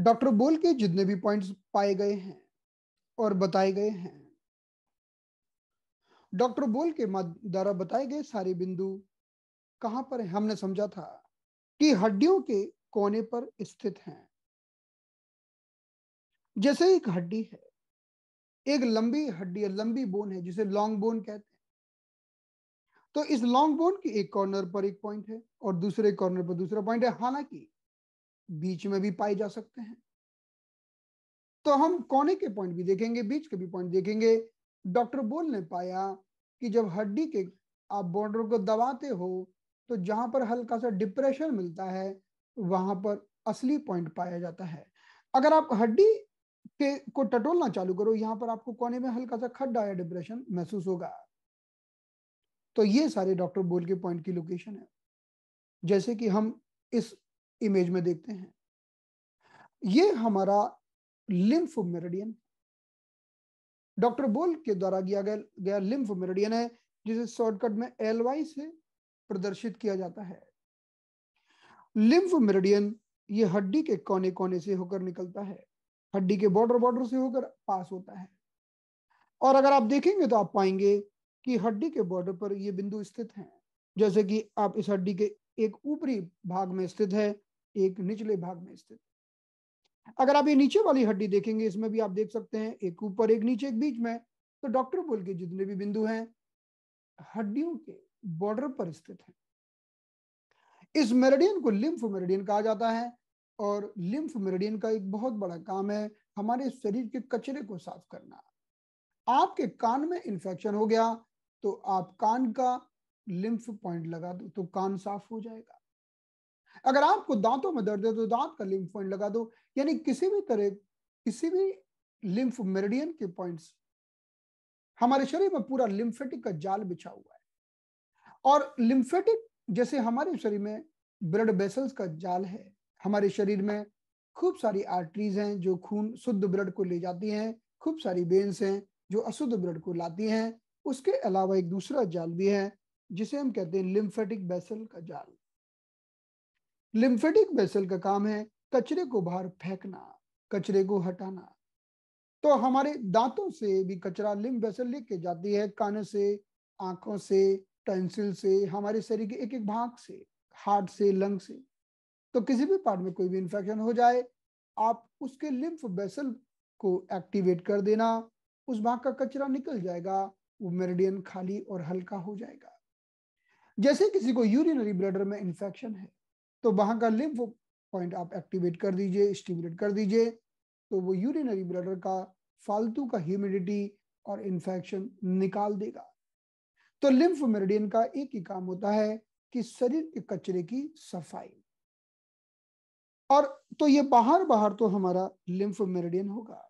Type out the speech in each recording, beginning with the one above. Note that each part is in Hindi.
डॉक्टर बोल के जितने भी पॉइंट्स पाए गए हैं और बताए गए हैं डॉक्टर बोल के द्वारा बताए गए सारे बिंदु कहां पर है हमने समझा था कि हड्डियों के कोने पर स्थित हैं जैसे एक हड्डी है एक लंबी हड्डी लंबी बोन है जिसे लॉन्ग बोन कहते हैं तो इस लॉन्ग बोन के एक कॉर्नर पर एक पॉइंट है और दूसरे कॉर्नर पर दूसरा पॉइंट है हालांकि बीच में भी पाए जा सकते हैं तो हम कोने के पॉइंट भी देखेंगे बीच के भी पॉइंट देखेंगे डॉक्टर बोल ने पाया कि जब हड्डी के आप बॉर्डर को दबाते हो तो जहां पर हल्का सा डिप्रेशन मिलता है वहां पर असली पॉइंट पाया जाता है अगर आप हड्डी के को टटोलना चालू करो यहाँ पर आपको कोने में हल्का सा खड्डा या डिप्रेशन महसूस होगा तो ये सारे डॉक्टर बोल के पॉइंट की लोकेशन है जैसे कि हम इस इमेज में देखते हैं ये हमारा लिम्फ मेरेडियन डॉक्टर बोल के द्वारा किया गया गया लिम्फ मेरेडियन है जिसे शॉर्टकट में एल वाई से प्रदर्शित किया जाता है लिम्फ मेरेडियन ये हड्डी के कोने कोने से होकर निकलता है हड्डी के बॉर्डर बॉर्डर से होकर पास होता है और अगर आप देखेंगे तो आप पाएंगे कि हड्डी के बॉर्डर पर ये बिंदु स्थित हैं जैसे कि आप इस हड्डी के एक ऊपरी भाग में स्थित है एक निचले भाग में स्थित अगर आप ये नीचे वाली हड्डी देखेंगे इसमें भी आप देख सकते हैं एक ऊपर एक नीचे एक बीच में तो डॉक्टर बोल के जितने भी बिंदु हैं हड्डियों के बॉर्डर पर स्थित है इस मेरेडियन को लिम्फ मेरेडियन कहा जाता है और लिम्फ मेरेडियन का एक बहुत बड़ा काम है हमारे शरीर के कचरे को साफ करना आपके कान में इंफेक्शन हो गया तो आप कान का लिम्फ पॉइंट लगा दो तो कान साफ हो जाएगा अगर आपको दांतों में दर्द है तो दांत का लिम्फ पॉइंट लगा दो यानी किसी भी तरह किसी भी लिम्फ मेरिडियन के पॉइंट्स हमारे शरीर में पूरा लिम्फेटिक का जाल बिछा हुआ है और लिम्फेटिक जैसे हमारे शरीर में ब्लड वेसल्स का जाल है हमारे शरीर में खूब सारी आर्टरीज हैं जो खून शुद्ध ब्लड को ले जाती हैं खूब सारी बेन्स हैं जो अशुद्ध ब्लड को लाती हैं उसके अलावा एक दूसरा जाल भी है जिसे हम कहते हैं लिम्फेटिक बेसल का जाल लिम्फेटिक वेसल का काम है कचरे को बाहर फेंकना कचरे को हटाना तो हमारे दांतों से भी कचरा लिम्फ वेसल लेके जाती है कान से आंखों से टेंसिल से हमारे शरीर के एक एक भाग से हार्ट से लंग से तो किसी भी पार्ट में कोई भी इंफेक्शन हो जाए आप उसके लिम्फ वेसल को एक्टिवेट कर देना उस भाग का कचरा निकल जाएगा वो मेरिडियन खाली और हल्का हो जाएगा जैसे किसी को यूरिनरी ब्लडर में इन्फेक्शन है तो वहां का लिम्फ पॉइंट आप एक्टिवेट कर दीजिए स्टिमुलेट कर दीजिए तो वो यूरिनरी ब्लडर का फालतू का ह्यूमिडिटी और इन्फेक्शन निकाल देगा तो लिम्फ मेरिडियन का एक ही काम होता है कि शरीर के कचरे की सफाई और तो ये बाहर बाहर तो हमारा लिम्फ मेरिडियन होगा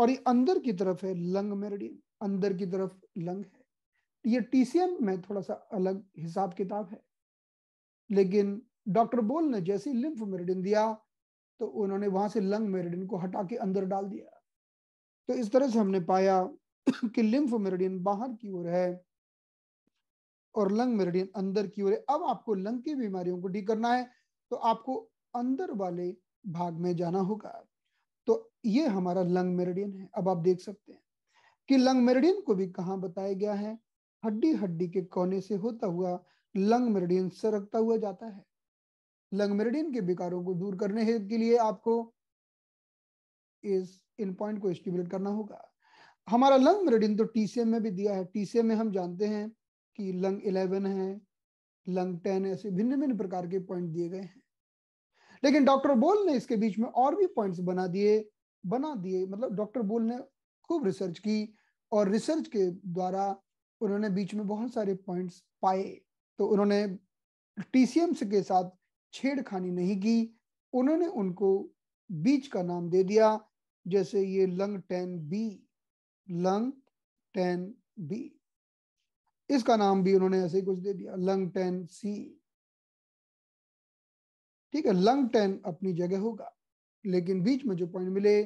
और ये अंदर की तरफ है लंग मेरिडियन अंदर की तरफ लंग है ये टीसीएम में थोड़ा सा अलग हिसाब किताब है लेकिन डॉक्टर बोल ने जैसे लिम्फ मेरिडिन दिया तो उन्होंने वहां से लंग मेरिडिन को हटा के अंदर डाल दिया तो इस तरह से हमने पाया कि लिम्फ मेरिडिन बाहर की ओर है और लंग मेरिडिन अंदर की ओर है अब आपको लंग की बीमारियों को ठीक करना है तो आपको अंदर वाले भाग में जाना होगा तो ये हमारा लंग मेरिडियन है अब आप देख सकते हैं कि लंग मेरिडियन को भी कहाँ बताया गया है हड्डी हड्डी के कोने से होता हुआ लंग मेरिडियन सरकता हुआ जाता है लंगमेरिडियन के विकारों को दूर करने के लिए आपको इस इन पॉइंट को स्टिमुलेट करना होगा हमारा लंग मेरिडियन तो टीसीएम में भी दिया है टीसीएम में हम जानते हैं कि लंग इलेवन है लंग टेन ऐसे भिन्न भिन्न प्रकार के पॉइंट दिए गए हैं लेकिन डॉक्टर बोल ने इसके बीच में और भी पॉइंट्स बना दिए बना दिए मतलब डॉक्टर बोल ने खूब रिसर्च की और रिसर्च के द्वारा उन्होंने बीच में बहुत सारे पॉइंट्स पाए तो उन्होंने टीसीएम के साथ छेड़खानी नहीं की उन्होंने उनको बीच का नाम दे दिया जैसे ये lung ten B lung ten B इसका नाम भी उन्होंने ऐसे ही कुछ दे दिया लंग टेन सी ठीक है लंग टेन अपनी जगह होगा लेकिन बीच में जो पॉइंट मिले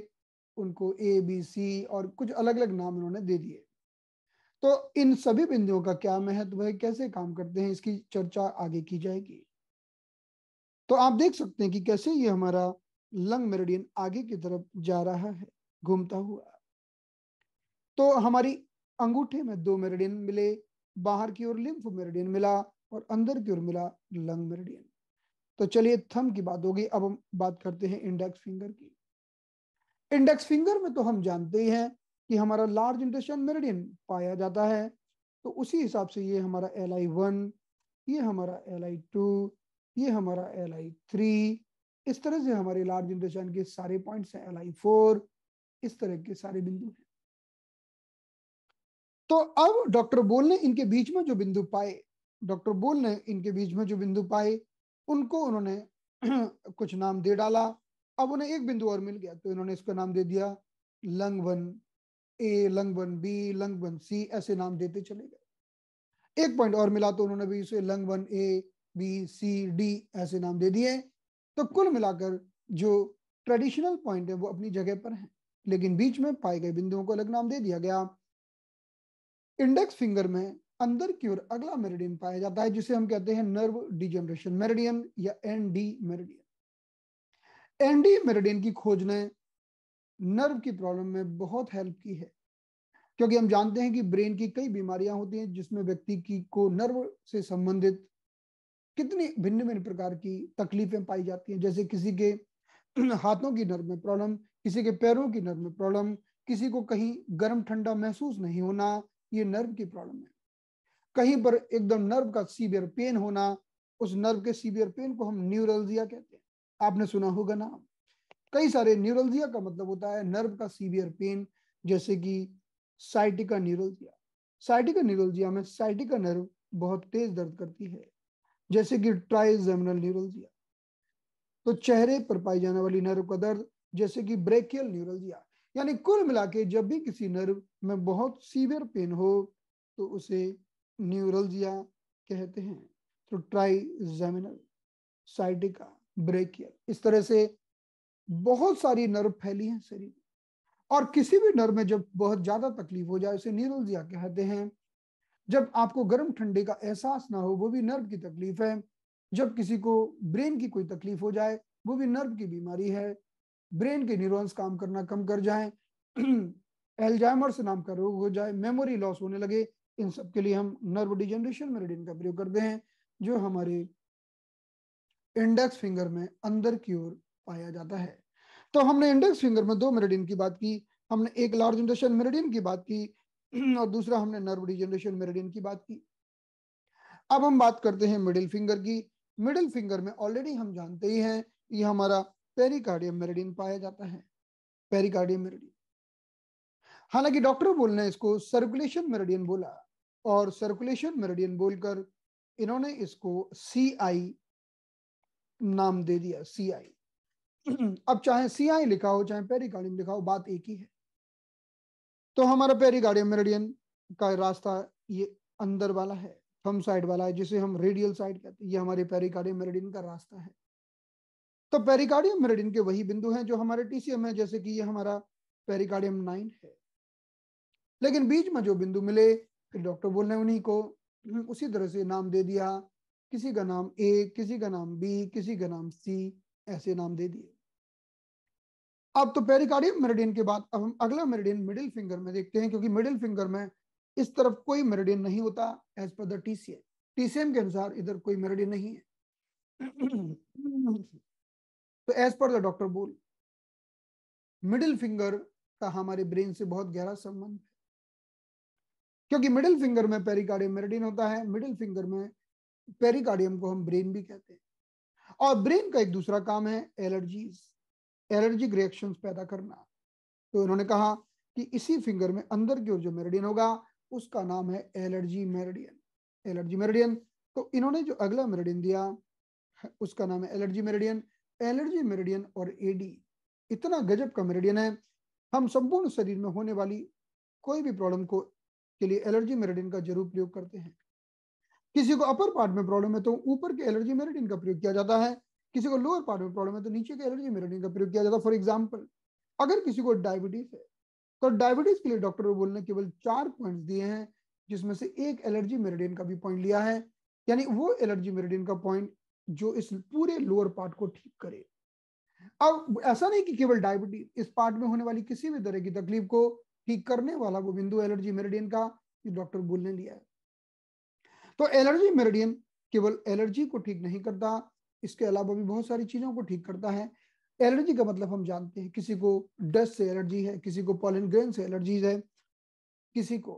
उनको ए बी सी और कुछ अलग अलग नाम उन्होंने दे दिए तो इन सभी बिंदुओं का क्या महत्व है कैसे काम करते हैं इसकी चर्चा आगे की जाएगी तो आप देख सकते हैं कि कैसे ये हमारा लंग मेरिडियन आगे की तरफ जा रहा है घूमता हुआ तो हमारी अंगूठे में दो मेरिडियन मिले बाहर की ओर लिम्फ मेरिडियन मिला और अंदर की ओर मिला लंग मेरिडियन तो चलिए थम की बात होगी अब हम बात करते हैं इंडेक्स फिंगर की इंडेक्स फिंगर में तो हम जानते ही हैं कि हमारा लार्ज इंटेस्टाइन मेरिडियन पाया जाता है तो उसी हिसाब से ये हमारा एल आई वन ये हमारा एल आई टू ये हमारा एल आई थ्री इस तरह से हमारे लार्ज इंडस्ट्रेशन के सारे पॉइंट्स हैं एल आई फोर इस तरह के सारे बिंदु हैं तो अब डॉक्टर बोल ने इनके बीच में जो बिंदु पाए डॉक्टर बोल ने इनके बीच में जो बिंदु पाए उनको उन्होंने कुछ नाम दे डाला अब उन्हें एक बिंदु और मिल गया तो इन्होंने इसका नाम दे दिया lung one A lung one B lung one C ऐसे नाम देते चले गए एक पॉइंट और मिला तो उन्होंने भी इसे lung one A B C D ऐसे नाम दे दिए तो कुल मिलाकर जो ट्रेडिशनल पॉइंट है वो अपनी जगह पर है लेकिन बीच में पाए गए बिंदुओं को अलग नाम दे दिया गया इंडेक्स फिंगर में अंदर की ओर अगला मेरिडियन पाया जाता है जिसे हम कहते हैं नर्व डिजनरेशन मेरिडियन या N D meridian N D meridian की खोज ने नर्व की प्रॉब्लम में बहुत हेल्प की है क्योंकि हम जानते हैं कि ब्रेन की कई बीमारियां होती हैं जिसमें व्यक्ति की को नर्व से संबंधित कितनी भिन्न भिन्न प्रकार की तकलीफें पाई जाती हैं जैसे किसी के हाथों की नर्व में प्रॉब्लम किसी के पैरों की नर्व में प्रॉब्लम किसी को कहीं गर्म ठंडा महसूस नहीं होना ये नर्व की प्रॉब्लम है कहीं पर एकदम नर्व का सीवियर पेन होना उस नर्व के सीवियर पेन को हम न्यूरलजिया कहते हैं आपने सुना होगा नाम कई सारे न्यूरलजिया का मतलब होता है नर्व का सीवियर पेन जैसे कि साइटिका न्यूरलजिया साइटिका न्यूरलजिया में साइटिका नर्व बहुत तेज दर्द करती है जैसे कि ट्राइजेमिनल न्यूरलजिया तो चेहरे पर पाई जाने वाली नर्व का दर्द जैसे कि ब्रेकियल न्यूरलजिया यानी कुल मिला के जब भी किसी नर्व में बहुत सीवियर पेन हो तो उसे न्यूरलजिया कहते हैं तो ट्राइजेमिनल साइटिका ब्रेकियल इस तरह से बहुत सारी नर्व फैली है शरीर और किसी भी नर्व में जब बहुत ज्यादा तकलीफ हो जाए उसे न्यूरलजिया कहते हैं जब आपको गर्म ठंडे का एहसास ना हो वो भी नर्व की तकलीफ है जब किसी को ब्रेन की कोई तकलीफ हो जाए वो भी नर्व की बीमारी है ब्रेन के न्यूरॉन्स काम करना कम कर जाए एल्जाइमर्स नाम का रोग हो जाए मेमोरी लॉस होने लगे इन सब के लिए हम नर्व डिजेनरेशन मेरेडिन का प्रयोग करते हैं जो हमारे इंडेक्स फिंगर में अंदर की ओर पाया जाता है तो हमने इंडेक्स फिंगर में दो मेरेडिन की बात की हमने एक लार्ज इंडस्ट्रियल मेरेडिन की बात की और दूसरा हमने नर्व रिजनरेशन मेरिडियन की बात की अब हम बात करते हैं मिडिल फिंगर की मिडिल फिंगर में ऑलरेडी हम जानते ही हैं कि हमारा पेरिकार्डियम मेरिडियन पाया जाता है पेरिकार्डियम मेरिडियन हालांकि डॉक्टर बोल ने इसको सर्कुलेशन मेरिडियन बोला और सर्कुलेशन मेरिडियन बोलकर इन्होंने इसको सी आई नाम दे दिया सी आई अब चाहे सी आई लिखा हो चाहे पेरिकार्डियम लिखा हो बात एक ही है तो हमारा पेरी गार्डियन मेरिडियन का रास्ता ये अंदर वाला है थम साइड वाला है जिसे हम रेडियल साइड कहते हैं ये हमारे पेरिकार्डियम मेरिडियन का रास्ता है तो पेरिकार्डियम मेरिडियन के वही बिंदु हैं जो हमारे टीसीएम है जैसे कि ये हमारा पेरिकार्डियम नाइन है लेकिन बीच में जो बिंदु मिले फिर डॉक्टर बोल रहे उन्हीं को हम्म, उसी तरह से नाम दे दिया किसी का नाम ए किसी का नाम बी किसी का नाम सी ऐसे नाम दे दिए अब तो पेरिकार्डियम मेरिडियन के बाद अब हम अगला मेरिडियन मिडिल फिंगर में देखते हैं क्योंकि मिडिल फिंगर में इस तरफ कोई मेरिडियन नहीं होता एज पर दीसीएम टीसीएम के अनुसार इधर कोई मेरिडियन नहीं है तो as per the doctor Voll middle finger का हमारे ब्रेन से बहुत गहरा संबंध है क्योंकि मिडिल फिंगर में पेरिकार्डियम मेरिडियन होता है मिडिल फिंगर में पेरिकार्डियम को हम ब्रेन भी कहते हैं और ब्रेन का एक दूसरा काम है एलर्जीज़ एलर्जिक रिएक्शन पैदा करना तो इन्होंने कहा कि इसी फिंगर में अंदर की ओर जो मेरेडियन होगा उसका नाम है एलर्जी मेरेडियन एलर्जी मेरेडियन तो इन्होंने जो अगला मेरेडियन दिया उसका नाम है एलर्जी मेरेडियन एलर्जी मेरेडियन और एडी इतना गजब का मेरेडियन है हम संपूर्ण शरीर में होने वाली कोई भी प्रॉब्लम को के लिए एलर्जी मेरेडियन का जरूर प्रयोग करते हैं किसी को अपर पार्ट में प्रॉब्लम है तो ऊपर के एलर्जी मेरेडियन का प्रयोग किया जाता है किसी को लोअर पार्ट में प्रॉब्लम है तो नीचे के एलर्जी मिररिंग का प्रयोग किया जाता है फॉर एग्जाम्पल अगर किसी को डायबिटीज है तो डायबिटीज के लिए डॉक्टर बोल ने केवल चार पॉइंट दिए हैं जिसमें से एक एलर्जी मेरेडियन का भी पॉइंट लिया है यानी वो एलर्जी मेरेडियन का पॉइंट जो इस पूरे लोअर पार्ट को ठीक करे अब ऐसा नहीं कि केवल डायबिटीज इस पार्ट में होने वाली किसी भी तरह की तकलीफ को ठीक करने वाला वो बिंदु एलर्जी मेरेडियन का डॉक्टर बोल ने लिया है तो एलर्जी मेरेडियन केवल एलर्जी को ठीक नहीं करता इसके अलावा भी बहुत सारी चीज़ों को ठीक करता है एलर्जी का मतलब हम जानते हैं किसी को डस्ट से एलर्जी है किसी को पॉलिन ग्रेन से एलर्जीज है किसी को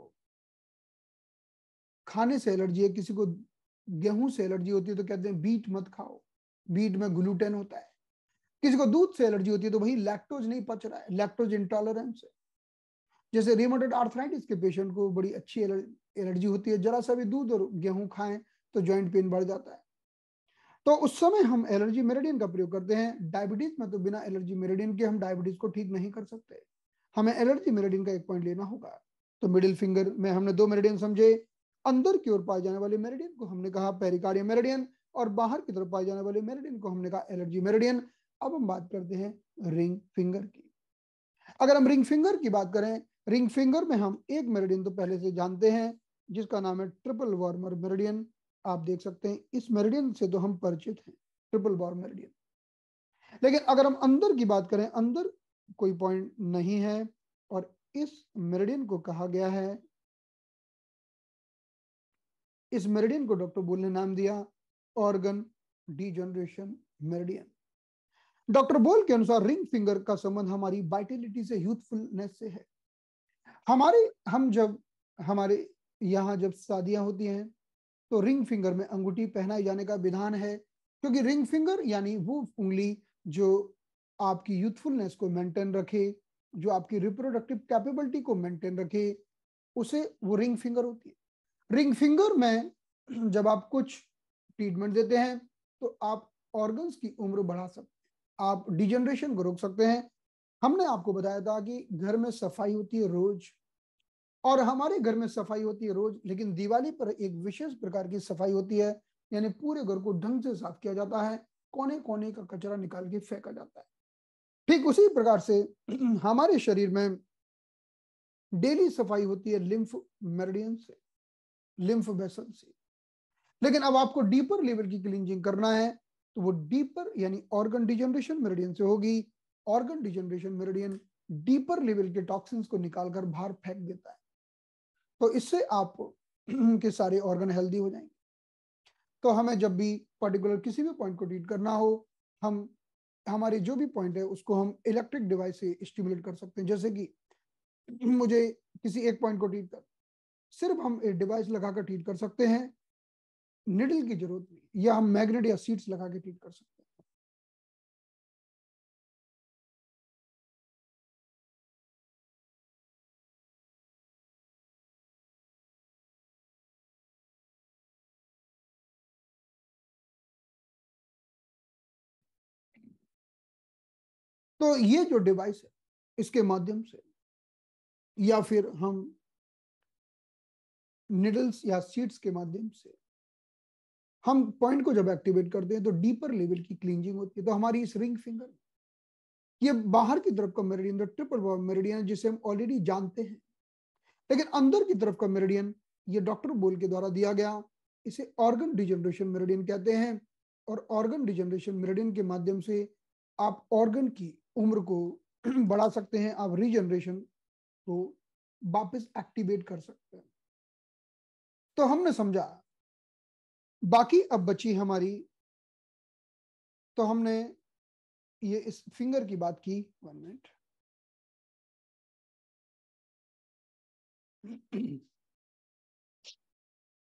खाने से एलर्जी है किसी को गेहूं से एलर्जी होती है तो कहते हैं बीट मत खाओ बीट में ग्लूटेन होता है किसी को दूध से एलर्जी होती है तो वही लैक्टोज नहीं पच रहा है लैक्टोज इंटॉलरेंस है जैसे रिमोटेड आर्थराइटिस के पेशेंट को बड़ी अच्छी एलर्जी होती है जरा सा भी दूध और गेहूं खाएं तो ज्वाइंट पेन बढ़ जाता है तो उस समय हम एलर्जी मेरेडियन का प्रयोग करते हैं डायबिटीज में तो बिना एलर्जी मेरेडियन के हम डायबिटीज को ठीक नहीं कर सकते हमें एलर्जी मेरेडियन का एक पॉइंट लेना होगा तो मिडिल फिंगर में हमने दो मेरेडियन समझे अंदर की ओर पाए जाने वाले मेरेडियन को हमने कहा पेरिकार्डियम मेरेडियन और बाहर की तरफ पाए जाने वाले मेरेडियन को हमने कहा एलर्जी मेरेडियन अब हम बात करते हैं रिंग फिंगर की अगर हम रिंग फिंगर की बात करें रिंग फिंगर में हम एक मेरेडियन तो पहले से जानते हैं जिसका नाम है ट्रिपल वार्मर मेरेडियन आप देख सकते हैं इस मेरिडियन से तो हम परिचित हैं ट्रिपल बार मेरिडियन लेकिन अगर हम अंदर की बात करें अंदर कोई पॉइंट नहीं है और इस मेरिडियन को कहा गया है इस मेरिडियन को डॉक्टर बोल ने नाम दिया ऑर्गन डीजनरेशन मेरिडियन डॉक्टर बोल के अनुसार रिंग फिंगर का संबंध हमारी वाइटिलिटी से यूथफुलनेस से है हमारे हम जब हमारे यहाँ जब शादियां होती हैं तो रिंग फिंगर में अंगूठी पहनाई जाने का विधान है क्योंकि रिंग फिंगर यानी वो उंगली जो आपकी यूथफुलनेस को मेंटेन रखे जो आपकी रिप्रोडक्टिव कैपेबिलिटी को मेंटेन रखे उसे वो रिंग फिंगर होती है रिंग फिंगर में जब आप कुछ ट्रीटमेंट देते हैं तो आप ऑर्गन्स की उम्र बढ़ा सकते हैं आप डिजनरेशन को रोक सकते हैं हमने आपको बताया था कि घर में सफाई होती है रोज और हमारे घर में सफाई होती है रोज लेकिन दिवाली पर एक विशेष प्रकार की सफाई होती है यानी पूरे घर को ढंग से साफ किया जाता है कोने कोने का कचरा निकाल के फेंका जाता है ठीक उसी प्रकार से हमारे शरीर में डेली सफाई होती है लिम्फ मेरिडियन से लिम्फ बेसन से लेकिन अब आपको डीपर लेवल की क्लिनजिंग करना है तो वो डीपर यानी ऑर्गन डिजनरेशन मेरिडियन से होगी organ degeneration meridian deeper level के टॉक्सिन्स को निकालकर बाहर फेंक देता है तो इससे आप के सारे ऑर्गन हेल्दी हो जाएंगे तो हमें जब भी पर्टिकुलर किसी भी पॉइंट को ट्रीट करना हो हम हमारे जो भी पॉइंट है उसको हम इलेक्ट्रिक डिवाइस से स्टिमुलेट कर सकते हैं जैसे कि मुझे किसी एक पॉइंट को ट्रीट कर सिर्फ हम एक डिवाइस लगाकर ट्रीट कर सकते हैं निडल की जरूरत नहीं या हम मैग्नेट या सीट्स लगा के ट्रीट कर सकते हैं तो ये जो डिवाइस है इसके माध्यम से या फिर हम निडल्स या सीड्स के माध्यम से हम पॉइंट को जब एक्टिवेट करते हैं तो डीपर लेवल की क्लींजिंग होती है तो हमारी इस रिंग फिंगर ये बाहर की तरफ का मेरेडियन ट्रिपल मेरेडियन जिसे हम ऑलरेडी जानते हैं लेकिन अंदर की तरफ का मेरेडियन ये डॉक्टर बोल के द्वारा दिया गया इसे ऑर्गन डिजनरेशन मेरेडियन कहते हैं और ऑर्गन डिजनरेशन मेरेडियन के माध्यम से आप ऑर्गन की उम्र को बढ़ा सकते हैं आप रीजनरेशन को वापस एक्टिवेट कर सकते हैं तो हमने समझा बाकी अब बची हमारी तो हमने ये इस फिंगर की बात की वन मिनट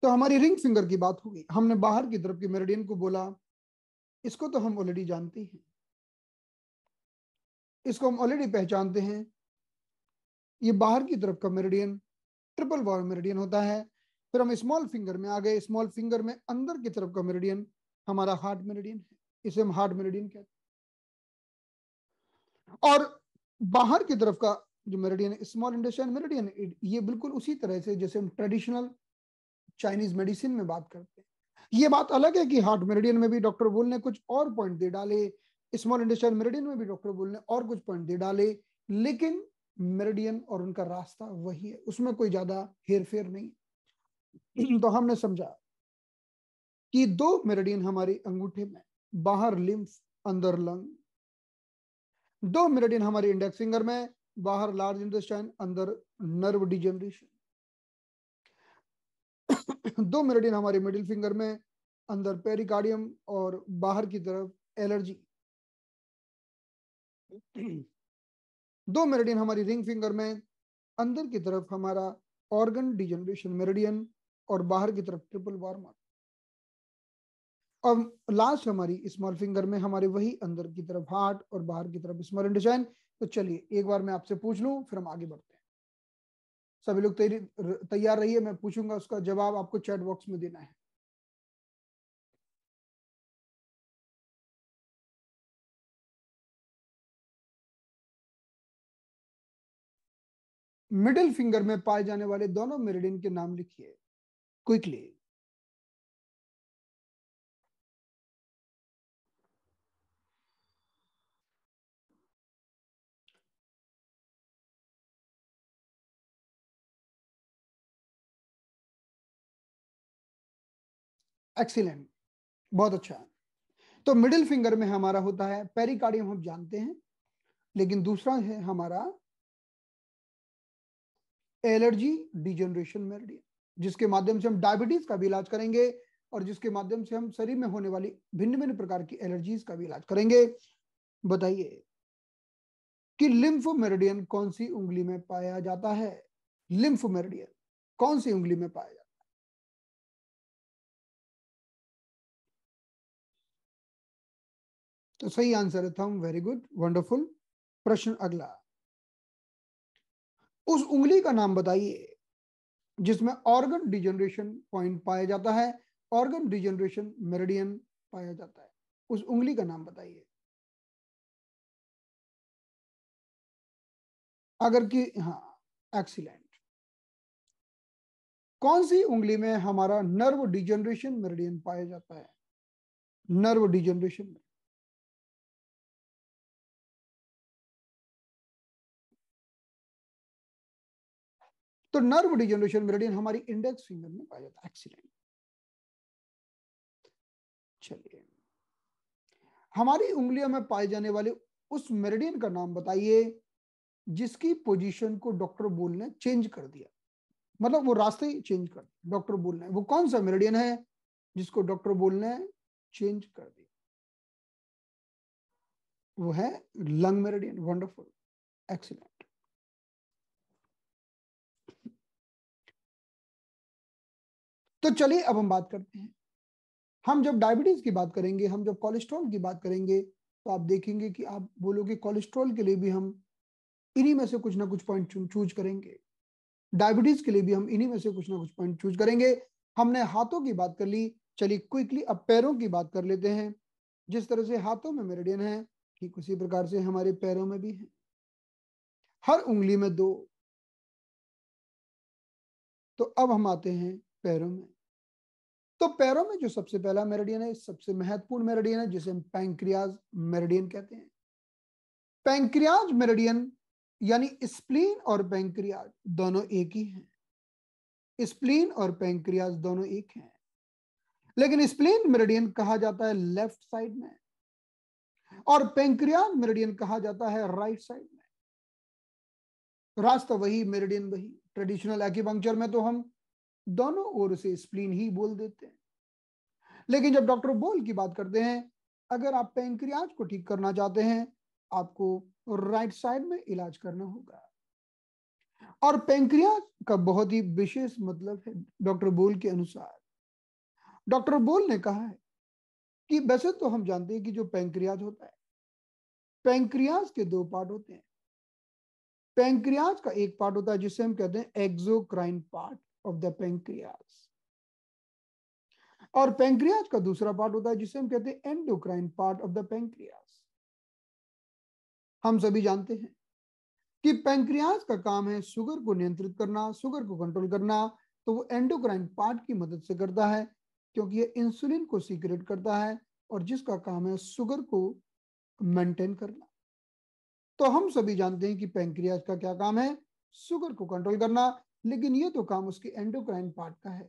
तो हमारी रिंग फिंगर की बात होगी हमने बाहर की तरफ के मेरेडियन को बोला इसको तो हम ऑलरेडी जानते हैं इसको हम ऑलरेडी पहचानते हैं ये बाहर की तरफ का मेरिडियन ट्रिपल वार मेरिडियन होता है फिर हम स्मॉल फिंगर में आ गए स्मॉल फिंगर में अंदर की तरफ का मेरिडियन हमारा हार्ट मेरिडियन है इसे हम हार्ट मेरिडियन कहते हैं और बाहर की तरफ का जो मेरिडियन स्मॉल इंडस्ट्रियल मेरिडियन ये बिल्कुल उसी तरह से जैसे हम ट्रेडिशनल चाइनीज मेडिसिन में बात करते हैं ये बात अलग है कि हार्ट मेरिडियन में भी डॉक्टर बोल ने कुछ और पॉइंट दे डाले स्मॉल इंडस्ट्रियल मेरेडियन में भी डॉक्टर बोल ने और कुछ पॉइंट दे डाले लेकिन मेरेडियन और उनका रास्ता वही है उसमें कोई ज्यादा हेर फेर नहीं तो हमने समझा कि दो मेरेडियन हमारे अंगूठे में बाहर लिम्फ अंदर लंग दो मेरेडियन हमारे इंडेक्स फिंगर में बाहर लार्ज इंटेस्टाइन अंदर नर्व डिजनरेशन दो मेरेडियन हमारे मिडिल फिंगर में अंदर पेरिकार्डियम और बाहर की तरफ एलर्जी दो मेरेडियन हमारी रिंग फिंगर में अंदर की तरफ हमारा ऑर्गन डिजनरेशन मेरेडियन और बाहर की तरफ ट्रिपल बार मार्क और लास्ट हमारी स्मॉल फिंगर में हमारे वही अंदर की तरफ हार्ट और बाहर की तरफ स्मॉल इंडिजाइन तो चलिए एक बार मैं आपसे पूछ लू फिर हम आगे बढ़ते हैं सभी लोग तैयार रहिए मैं पूछूंगा उसका जवाब आपको चैट बॉक्स में देना है मिडिल फिंगर में पाए जाने वाले दोनों मेरिडियन के नाम लिखिए क्विकली एक्सीलेंट बहुत अच्छा तो मिडिल फिंगर में हमारा होता है पेरिकार्डियम हम जानते हैं लेकिन दूसरा है हमारा एलर्जी डिजेनरेशन मेरिडियन जिसके माध्यम से हम डायबिटीज का भी इलाज करेंगे और जिसके माध्यम से हम शरीर में होने वाली भिन्न भिन्न प्रकार की एलर्जीज का भी इलाज करेंगे बताइए कि लिम्फ मेरिडियन कौन सी उंगली में पाया जाता है लिम्फ मेरिडियन कौन सी उंगली में पाया जाता है तो सही आंसर है थम वेरी गुड वंडरफुल प्रश्न अगला उस उंगली का नाम बताइए जिसमें ऑर्गन डिजनरेशन पॉइंट पाया जाता है ऑर्गन डिजनरेशन मेरिडियन पाया जाता है उस उंगली का नाम बताइए अगर कि हाँ एक्सीलेंट कौन सी उंगली में हमारा नर्व डिजनरेशन मेरिडियन पाया जाता है नर्व डिजनरेशन में तो नर्व डिजनरेशन मेरेडियन हमारी इंडेक्स फिंगर में पाया जाता है एक्सीडेंट चलिए हमारी उंगलियों में पाए जाने वाले उस मेरेडियन का नाम बताइए जिसकी पोजीशन को डॉक्टर बोल ने चेंज कर दिया मतलब वो रास्ते ही चेंज कर दिया डॉक्टर बोल ने वो कौन सा मेरेडियन है जिसको डॉक्टर बोल ने चेंज कर दिया वो है लंग मेरेडियन वंडरफुल एक्सीडेंट तो चलिए अब हम बात करते हैं हम जब डायबिटीज की बात करेंगे हम जब कोलेस्ट्रॉल की बात करेंगे तो आप देखेंगे कि आप बोलोगे कोलेस्ट्रॉल के लिए भी हम इन्हीं में से कुछ ना कुछ पॉइंट चूज करेंगे डायबिटीज के लिए भी हम इन्हीं में से कुछ ना कुछ पॉइंट चूज करेंगे हमने हाथों की बात कर ली चलिए क्विकली अब पैरों की बात कर लेते हैं जिस तरह से हाथों में मेरेडियन है ठीक उसी प्रकार से हमारे पैरों में भी है हर उंगली में दो तो अब हम आते हैं पैरों में तो पैरों में जो सबसे पहला मेरेडियन है सबसे महत्वपूर्ण मेरेडियन है जिसे हम पैंक्रियाज मेरेडियन कहते हैं पैंक्रियाज मेरेडियन यानी स्प्लीन और पैंक्रियाज दोनों एक ही हैं स्प्लीन और पैंक्रियाज दोनों एक हैं लेकिन स्प्लीन मेरेडियन कहा जाता है लेफ्ट साइड में और पैंक्रियाज मेरेडियन कहा जाता है राइट साइड में रास्ता वही मेरेडियन वही ट्रेडिशनल एक्यूपंक्चर में तो हम दोनों ओर से स्प्लीन ही बोल देते हैं लेकिन जब डॉक्टर बोल की बात करते हैं अगर आप पेंक्रियाज को ठीक करना चाहते हैं आपको राइट साइड में इलाज करना होगा और पेंक्रियाज का बहुत ही विशेष मतलब है डॉक्टर बोल के अनुसार डॉक्टर बोल ने कहा है कि वैसे तो हम जानते हैं कि जो पेंक्रियाज होता है पेंक्रियाज के दो पार्ट होते हैं पेंक्रियाज का एक पार्ट होता है जिसे हम कहते हैं exocrine part of the pancreas और पेंक्रियाज का दूसरा पार्ट होता है जिसे हम कहते हैं endocrine part of the pancreas हम सभी जानते हैं कि पेंक्रियाज का काम है शुगर को नियंत्रित करना शुगर को कंट्रोल करना तो वो एंडोक्राइन पार्ट की मदद से करता है क्योंकि ये इंसुलिन को सीक्रेट करता है और जिसका काम है शुगर को मेंटेन करना तो हम सभी जानते हैं कि पेंक्रियाज का क्या काम है शुगर को कंट्रोल करना लेकिन ये तो काम उसके एंडोक्राइन पार्ट का है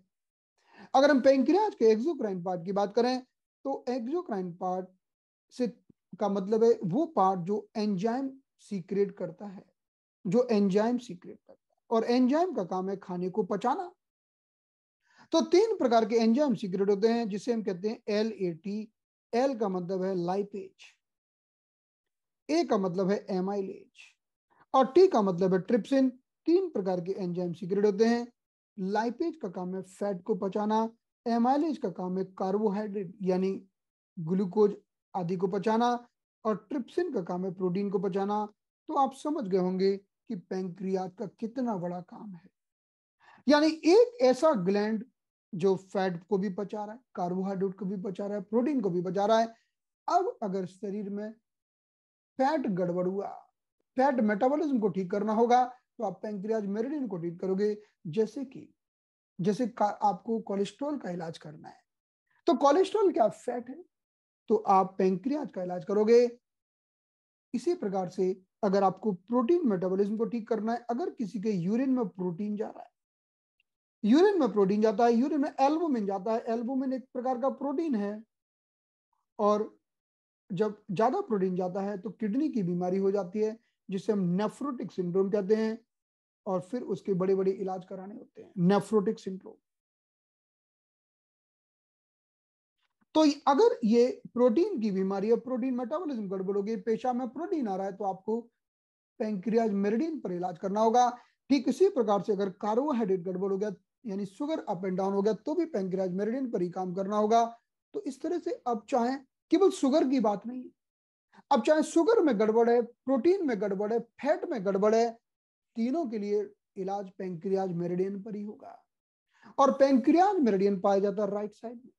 अगर हम पेंक्रियाज के एक्सोक्राइन पार्ट की बात करें तो एक्सोक्राइन पार्ट से का मतलब है वो पार्ट जो एंजाइम सीक्रेट करता है जो एंजाइम सीक्रेट करता है और एंजाइम का काम है खाने को पचाना तो तीन प्रकार के एंजाइम सीक्रेट होते हैं जिसे हम कहते हैं एल ए टी एल का मतलब है लाइपेज ए का मतलब है एमाइलेज और टी का मतलब है ट्रिप्सिन तीन प्रकार के एंजाइम सीक्रेट होते हैं लाइपेज का काम है फैट को पचाना एमाइलेज का काम है कार्बोहाइड्रेट यानी ग्लूकोज आदि को पचाना और ट्रिप्सिन का काम है प्रोटीन को पचाना तो आप समझ गए होंगे कि पैंक्रियाज का कितना बड़ा काम है यानी एक ऐसा ग्लैंड जो फैट को भी पचा रहा है कार्बोहाइड्रेट को भी पचा रहा है प्रोटीन को भी पचा रहा है अब अगर शरीर में फैट गड़बड़ हुआ फैट मेटाबॉलिज्म को ठीक करना होगा तो आप पेंक्रियाज मेरिडियन को ट्रीट करोगे जैसे कि जैसे आपको कोलेस्ट्रॉल का इलाज करना है तो कोलेस्ट्रॉल क्या फैट है तो आप पेंक्रियाज का इलाज करोगे इसी प्रकार से अगर आपको प्रोटीन मेटाबॉलिज्म को ठीक करना है अगर किसी के यूरिन में प्रोटीन जा रहा है यूरिन में प्रोटीन जाता है यूरिन में एल्बोमिन जाता है एल्बोमिन एक प्रकार का प्रोटीन है और जब ज्यादा प्रोटीन जाता है तो किडनी की बीमारी हो जाती है जिसे हम नेफ्रोटिक सिंड्रोम कहते हैं और फिर उसके बड़े बड़े इलाज कराने होते हैं नेफ्रोटिक सिंड्रोम तो अगर ये प्रोटीन की बीमारी है प्रोटीन मेटाबॉलिज्म गड़बड़ हो गई पेशा में प्रोटीन आ रहा है तो आपको पेंक्रियाज मेरिडिन पर इलाज करना होगा ठीक इसी प्रकार से अगर कार्बोहाइड्रेट गड़बड़ हो गया यानी शुगर अप एंड डाउन हो गया तो भी पेंक्रियाज मेरिडिन पर ही काम करना होगा तो इस तरह से अब चाहे केवल शुगर की बात नहीं है अब चाहे शुगर में गड़बड़ है प्रोटीन में गड़बड़ है फैट में गड़बड़ है तीनों के लिए इलाज पेंक्रियाज मेरिडियन पर ही होगा और पेंक्रियाज मेरिडियन पाया जाता है राइट साइड में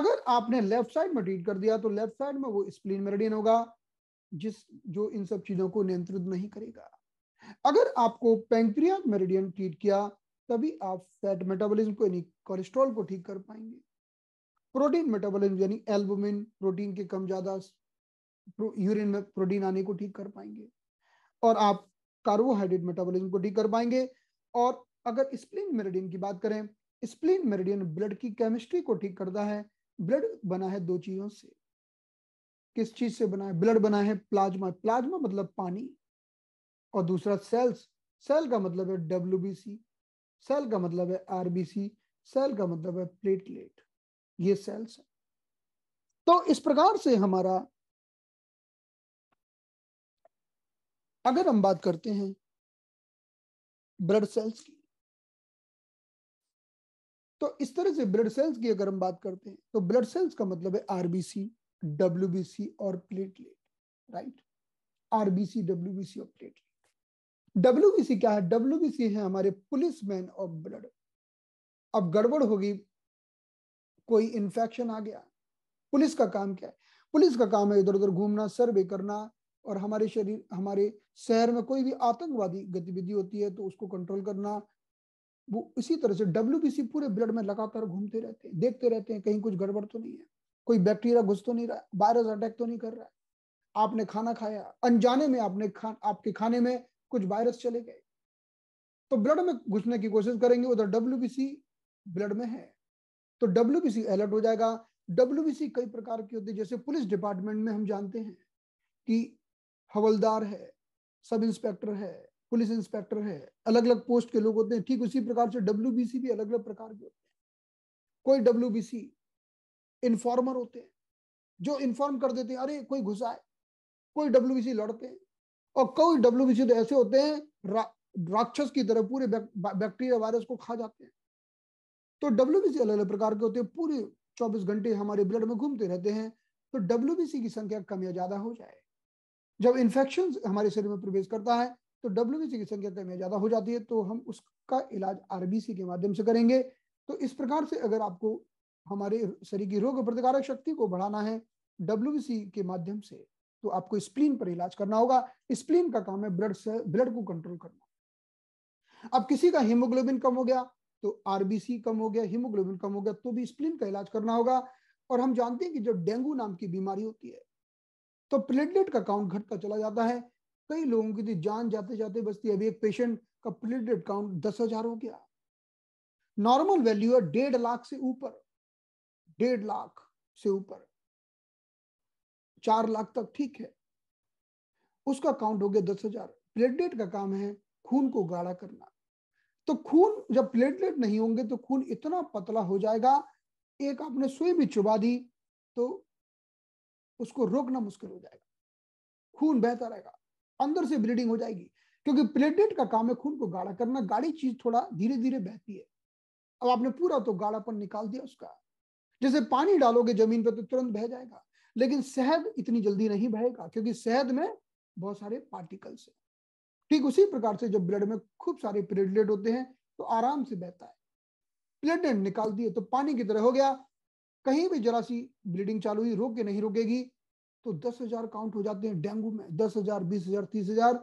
अगर आपने लेफ्ट साइड में ट्रीट कर दिया तो लेफ्ट साइड में वो स्प्लीन मेरिडियन होगा जिस जो इन सब चीजों को नियंत्रित नहीं करेगा अगर आपको पेंक्रियाज मेरिडियन ट्रीट किया तभी आप फैट मेटाबॉलिज्म को यानी कोलेस्ट्रॉल को ठीक कर पाएंगे प्रोटीन मेटाबॉलिज्म यानी एल्बुमिन प्रोटीन के कम ज्यादा यूरिन में प्रोटीन आने को ठीक कर पाएंगे और आप कार्बोहाइड्रेट मेटाबॉलिज्म को ठीक कर पाएंगे और अगर स्प्लिन मेरिडियन की बात करें स्प्लिन मेरिडियन ब्लड की केमिस्ट्री को ठीक करता है ब्लड बना है दो चीजों से किस चीज से बना है ब्लड बना है प्लाज्मा प्लाज्मा मतलब पानी और दूसरा सेल्स सेल का मतलब है डब्ल्यू सेल का मतलब है आरबीसी सेल का मतलब है प्लेटलेट ये सेल्स है तो इस प्रकार से हमारा अगर हम बात करते हैं ब्लड सेल्स की तो इस तरह से ब्लड सेल्स की अगर हम बात करते हैं तो ब्लड सेल्स का मतलब है आरबीसी डब्ल्यूबीसी और प्लेटलेट राइट आरबीसी डब्ल्यूबीसी और प्लेटलेट डब्ल्यूबीसी क्या है डब्ल्यूबीसी है हमारे पुलिस मैन ऑफ ब्लड अब गड़बड़ होगी कोई इन्फेक्शन आ गया पुलिस का काम क्या है पुलिस का काम है इधर उधर घूमना सर्वे करना और हमारे शरीर हमारे शहर में कोई भी आतंकवादी गतिविधि होती है तो उसको कंट्रोल करना वो इसी तरह से डब्ल्यू पूरे ब्लड में लगातार घूमते रहते हैं देखते रहते हैं कहीं कुछ गड़बड़ तो नहीं है कोई बैक्टीरिया घुस तो नहीं रहा वायरस अटैक तो नहीं कर रहा है आपने खाना खाया अनजाने में आपने खा आपके खाने में कुछ वायरस चले गए तो ब्लड में घुसने की कोशिश करेंगे उधर डब्ल्यू ब्लड में है तो डब्ल्यू बी सी अलर्ट हो जाएगा डब्ल्यू बी सी कई प्रकार की होती है जैसे पुलिस डिपार्टमेंट में हम जानते हैं कि हवलदार है सब इंस्पेक्टर है पुलिस इंस्पेक्टर है अलग अलग पोस्ट के लोग होते हैं ठीक उसी प्रकार से डब्ल्यू भी अलग अलग प्रकार के होते हैं कोई डब्ल्यू इन्फॉर्मर होते हैं जो इन्फॉर्म कर देते हैं अरे कोई घुसा है कोई डब्ल्यू बी लड़ते हैं और कोई डब्ल्यू तो ऐसे होते हैं रा, राक्षस की तरह पूरे बैक्टीरिया वायरस को खा जाते हैं तो डब्ल्यू अलग अलग प्रकार के होते हैं पूरे चौबीस घंटे हमारे ब्लड में घूमते रहते हैं तो डब्ल्यू बी सी की संख्या कम या ज्यादा हो जाए जब इन्फेक्शन हमारे शरीर में प्रवेश करता है तो डब्ल्यू की संख्या कम या ज्यादा हो जाती है तो हम उसका इलाज आरबीसी के माध्यम से करेंगे तो इस प्रकार से अगर आपको हमारे शरीर की रोग प्रतिकारक शक्ति को बढ़ाना है डब्ल्यू के माध्यम से तो आपको स्प्लीन पर इलाज करना होगा स्प्लीन का काम है ब्लड से ब्लड को कंट्रोल करना अब किसी का हीमोग्लोबिन कम हो गया तो आरबीसी कम हो गया हीमोग्लोबिन कम हो गया तो भी स्प्लिन का इलाज करना होगा और हम जानते हैं कि जो डेंगू नाम की बीमारी होती है तो प्लेटलेट का काउंट घटता चला जाता है कई लोगों की तो जान जाते जाते बचती है अभी एक पेशेंट का प्लेटलेट काउंट दस हजार हो गया नॉर्मल वैल्यू है डेढ़ लाख से ऊपर डेढ़ लाख से ऊपर चार लाख तक ठीक है उसका काउंट हो गया दस हजार प्लेटलेट का काम है खून को गाढ़ा करना तो खून जब प्लेटलेट नहीं होंगे तो खून इतना पतला हो जाएगा एक आपने सुई भी चुबा दी तो उसको रोकना मुश्किल हो जाएगा खून बहता रहेगा अंदर से ब्लीडिंग हो जाएगी क्योंकि प्लेटलेट का काम है खून को गाढ़ा करना गाढ़ी चीज थोड़ा धीरे धीरे बहती है अब आपने पूरा तो गाढ़ापन निकाल दिया उसका जैसे पानी डालोगे जमीन पर तो तुरंत बह जाएगा लेकिन शहद इतनी जल्दी नहीं बहेगा क्योंकि शहद में बहुत सारे पार्टिकल्स है ठीक उसी प्रकार से जब ब्लड में खूब सारे प्लेटलेट होते हैं तो आराम से बहता है प्लेटलेट निकाल दिए तो पानी की तरह हो गया कहीं भी जरा सी ब्लीडिंग चालू हुई रोक के नहीं रोकेगी तो दस हजार काउंट हो जाते हैं डेंगू में दस हजार बीस हजार तीस हजार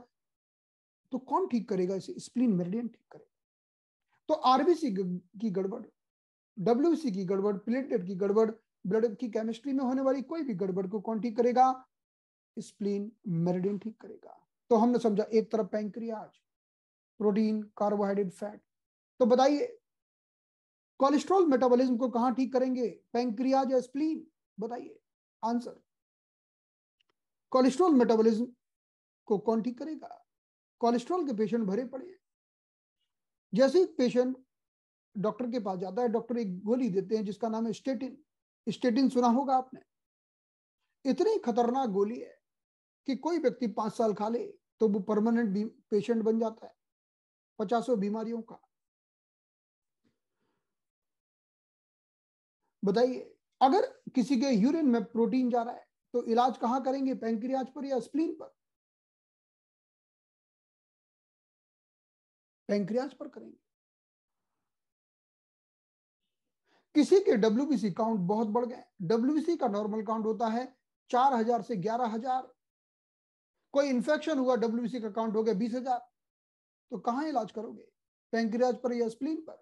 तो कौन ठीक करेगा इसे स्प्लीन मेरिडियन ठीक करेगा तो आरबीसी की गड़बड़ डब्ल्यू की गड़बड़ प्लेटलेट की गड़बड़ ब्लड की केमिस्ट्री में होने वाली कोई भी गड़बड़ को कौन ठीक करेगा स्प्लीन मेरिडियन ठीक करेगा तो हमने समझा एक तरफ पैंक्रियाज प्रोटीन कार्बोहाइड्रेट फैट तो बताइए कोलेस्ट्रॉल मेटाबॉलिज्म को कहा ठीक करेंगे पैंक्रियाज या स्प्लीन बताइए आंसर कोलेस्ट्रॉल मेटाबॉलिज्म को कौन ठीक करेगा कोलेस्ट्रॉल के पेशेंट भरे पड़े जैसे पेशेंट डॉक्टर के पास जाता है डॉक्टर एक गोली देते हैं जिसका नाम है स्टेटिन स्टेटिन सुना होगा आपने इतनी खतरनाक गोली है कि कोई व्यक्ति पांच साल खा ले तो वो परमानेंट पेशेंट बन जाता है पचासों बीमारियों का बताइए अगर किसी के यूरिन में प्रोटीन जा रहा है तो इलाज कहां करेंगे पैंक्रियाज पर या स्प्लीन पर पैंक्रियाज पर करेंगे किसी के डब्ल्यूबीसी काउंट बहुत बढ़ गए डब्ल्यूबीसी का नॉर्मल काउंट होता है चार हजार से ग्यारह हजार कोई इन्फेक्शन हुआ डब्ल्यू का अकाउंट हो गया बीस हजार तो कहा इलाज करोगे पैंक्रियाज पर या स्प्लीन पर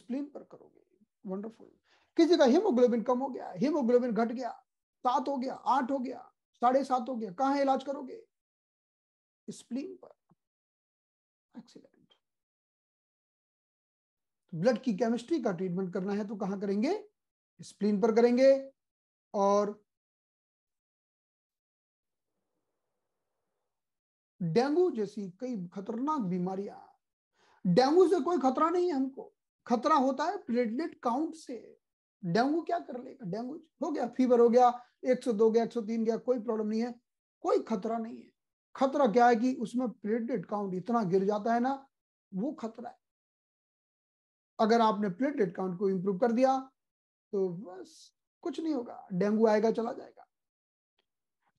स्प्लीन पर करोगे वंडरफुल किसी का हीमोग्लोबिन कम हो गया हीमोग्लोबिन घट गया सात हो गया आठ हो गया साढ़े सात हो गया कहा इलाज करोगे स्प्लीन पर एक्सीलेंट ब्लड की केमिस्ट्री का ट्रीटमेंट करना है तो कहां करेंगे स्प्लीन पर करेंगे और डेंगू जैसी कई खतरनाक बीमारियां डेंगू से कोई खतरा नहीं है हमको खतरा होता है प्लेटलेट काउंट से डेंगू क्या कर लेगा डेंगू हो गया फीवर हो गया एक सौ दो गया एक सौ तीन गया कोई प्रॉब्लम नहीं है कोई खतरा नहीं है खतरा क्या है कि उसमें प्लेटलेट काउंट इतना गिर जाता है ना वो खतरा है अगर आपने प्लेटलेट काउंट को इंप्रूव कर दिया तो बस कुछ नहीं होगा डेंगू आएगा चला जाएगा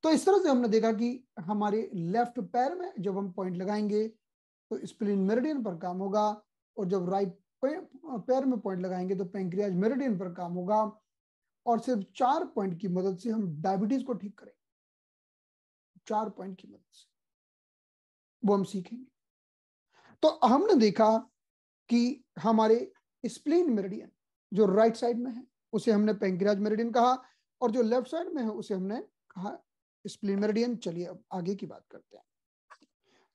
तो इस तरह से हमने देखा कि हमारे लेफ्ट पैर में जब हम पॉइंट लगाएंगे तो स्प्लिन मेरिडियन पर काम होगा और जब राइट पैर में पॉइंट लगाएंगे तो पेंक्रियाज मेरिडियन पर काम होगा और सिर्फ चार पॉइंट की मदद से हम डायबिटीज को ठीक करेंगे चार पॉइंट की मदद से वो हम सीखेंगे तो हमने देखा कि हमारे स्प्लिन मेरिडियन जो राइट साइड में है उसे हमने पेंक्रियाज मेरिडियन कहा और जो लेफ्ट साइड में है उसे हमने कहा स्प्लीन मेरिडियन चलिए अब आगे की बात करते हैं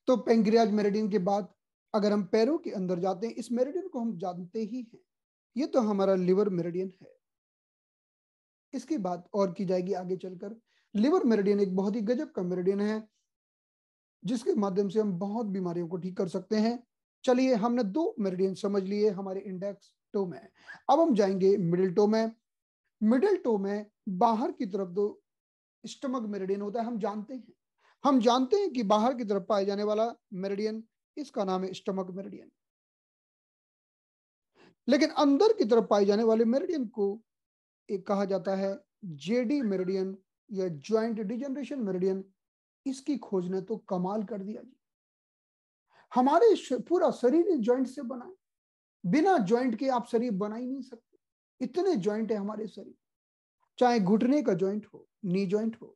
तो पेंग्रियाज मेरिडियन के बाद अगर हम पैरों के अंदर जाते हैं इस मेरिडियन को हम जानते ही हैं ये तो हमारा लिवर मेरिडियन है इसकी बात और की जाएगी आगे चलकर लिवर मेरिडियन एक बहुत ही गजब का मेरिडियन है जिसके माध्यम से हम बहुत बीमारियों को ठीक कर सकते हैं चलिए हमने दो मेरिडियन समझ लिए हमारे इंडेक्स टो में अब हम जाएंगे मिडिल टो में मिडिल टो में बाहर की तरफ दो स्टमक मेरिडियन होता है हम जानते हैं हम जानते हैं कि बाहर की तरफ पाए जाने वाला मेरिडियन इसका नाम है स्टमक मेरिडियन लेकिन अंदर की तरफ पाए जाने वाले मेरिडियन को एक कहा जाता है जेडी मेरिडियन या ज्वाइंट डिजनरेशन मेरिडियन इसकी खोज ने तो कमाल कर दिया जी हमारे पूरा शरीर ज्वाइंट से बना है बिना ज्वाइंट के आप शरीर बना ही नहीं सकते इतने ज्वाइंट है हमारे शरीर चाहे घुटने का ज्वाइंट हो नी ज्वाइंट हो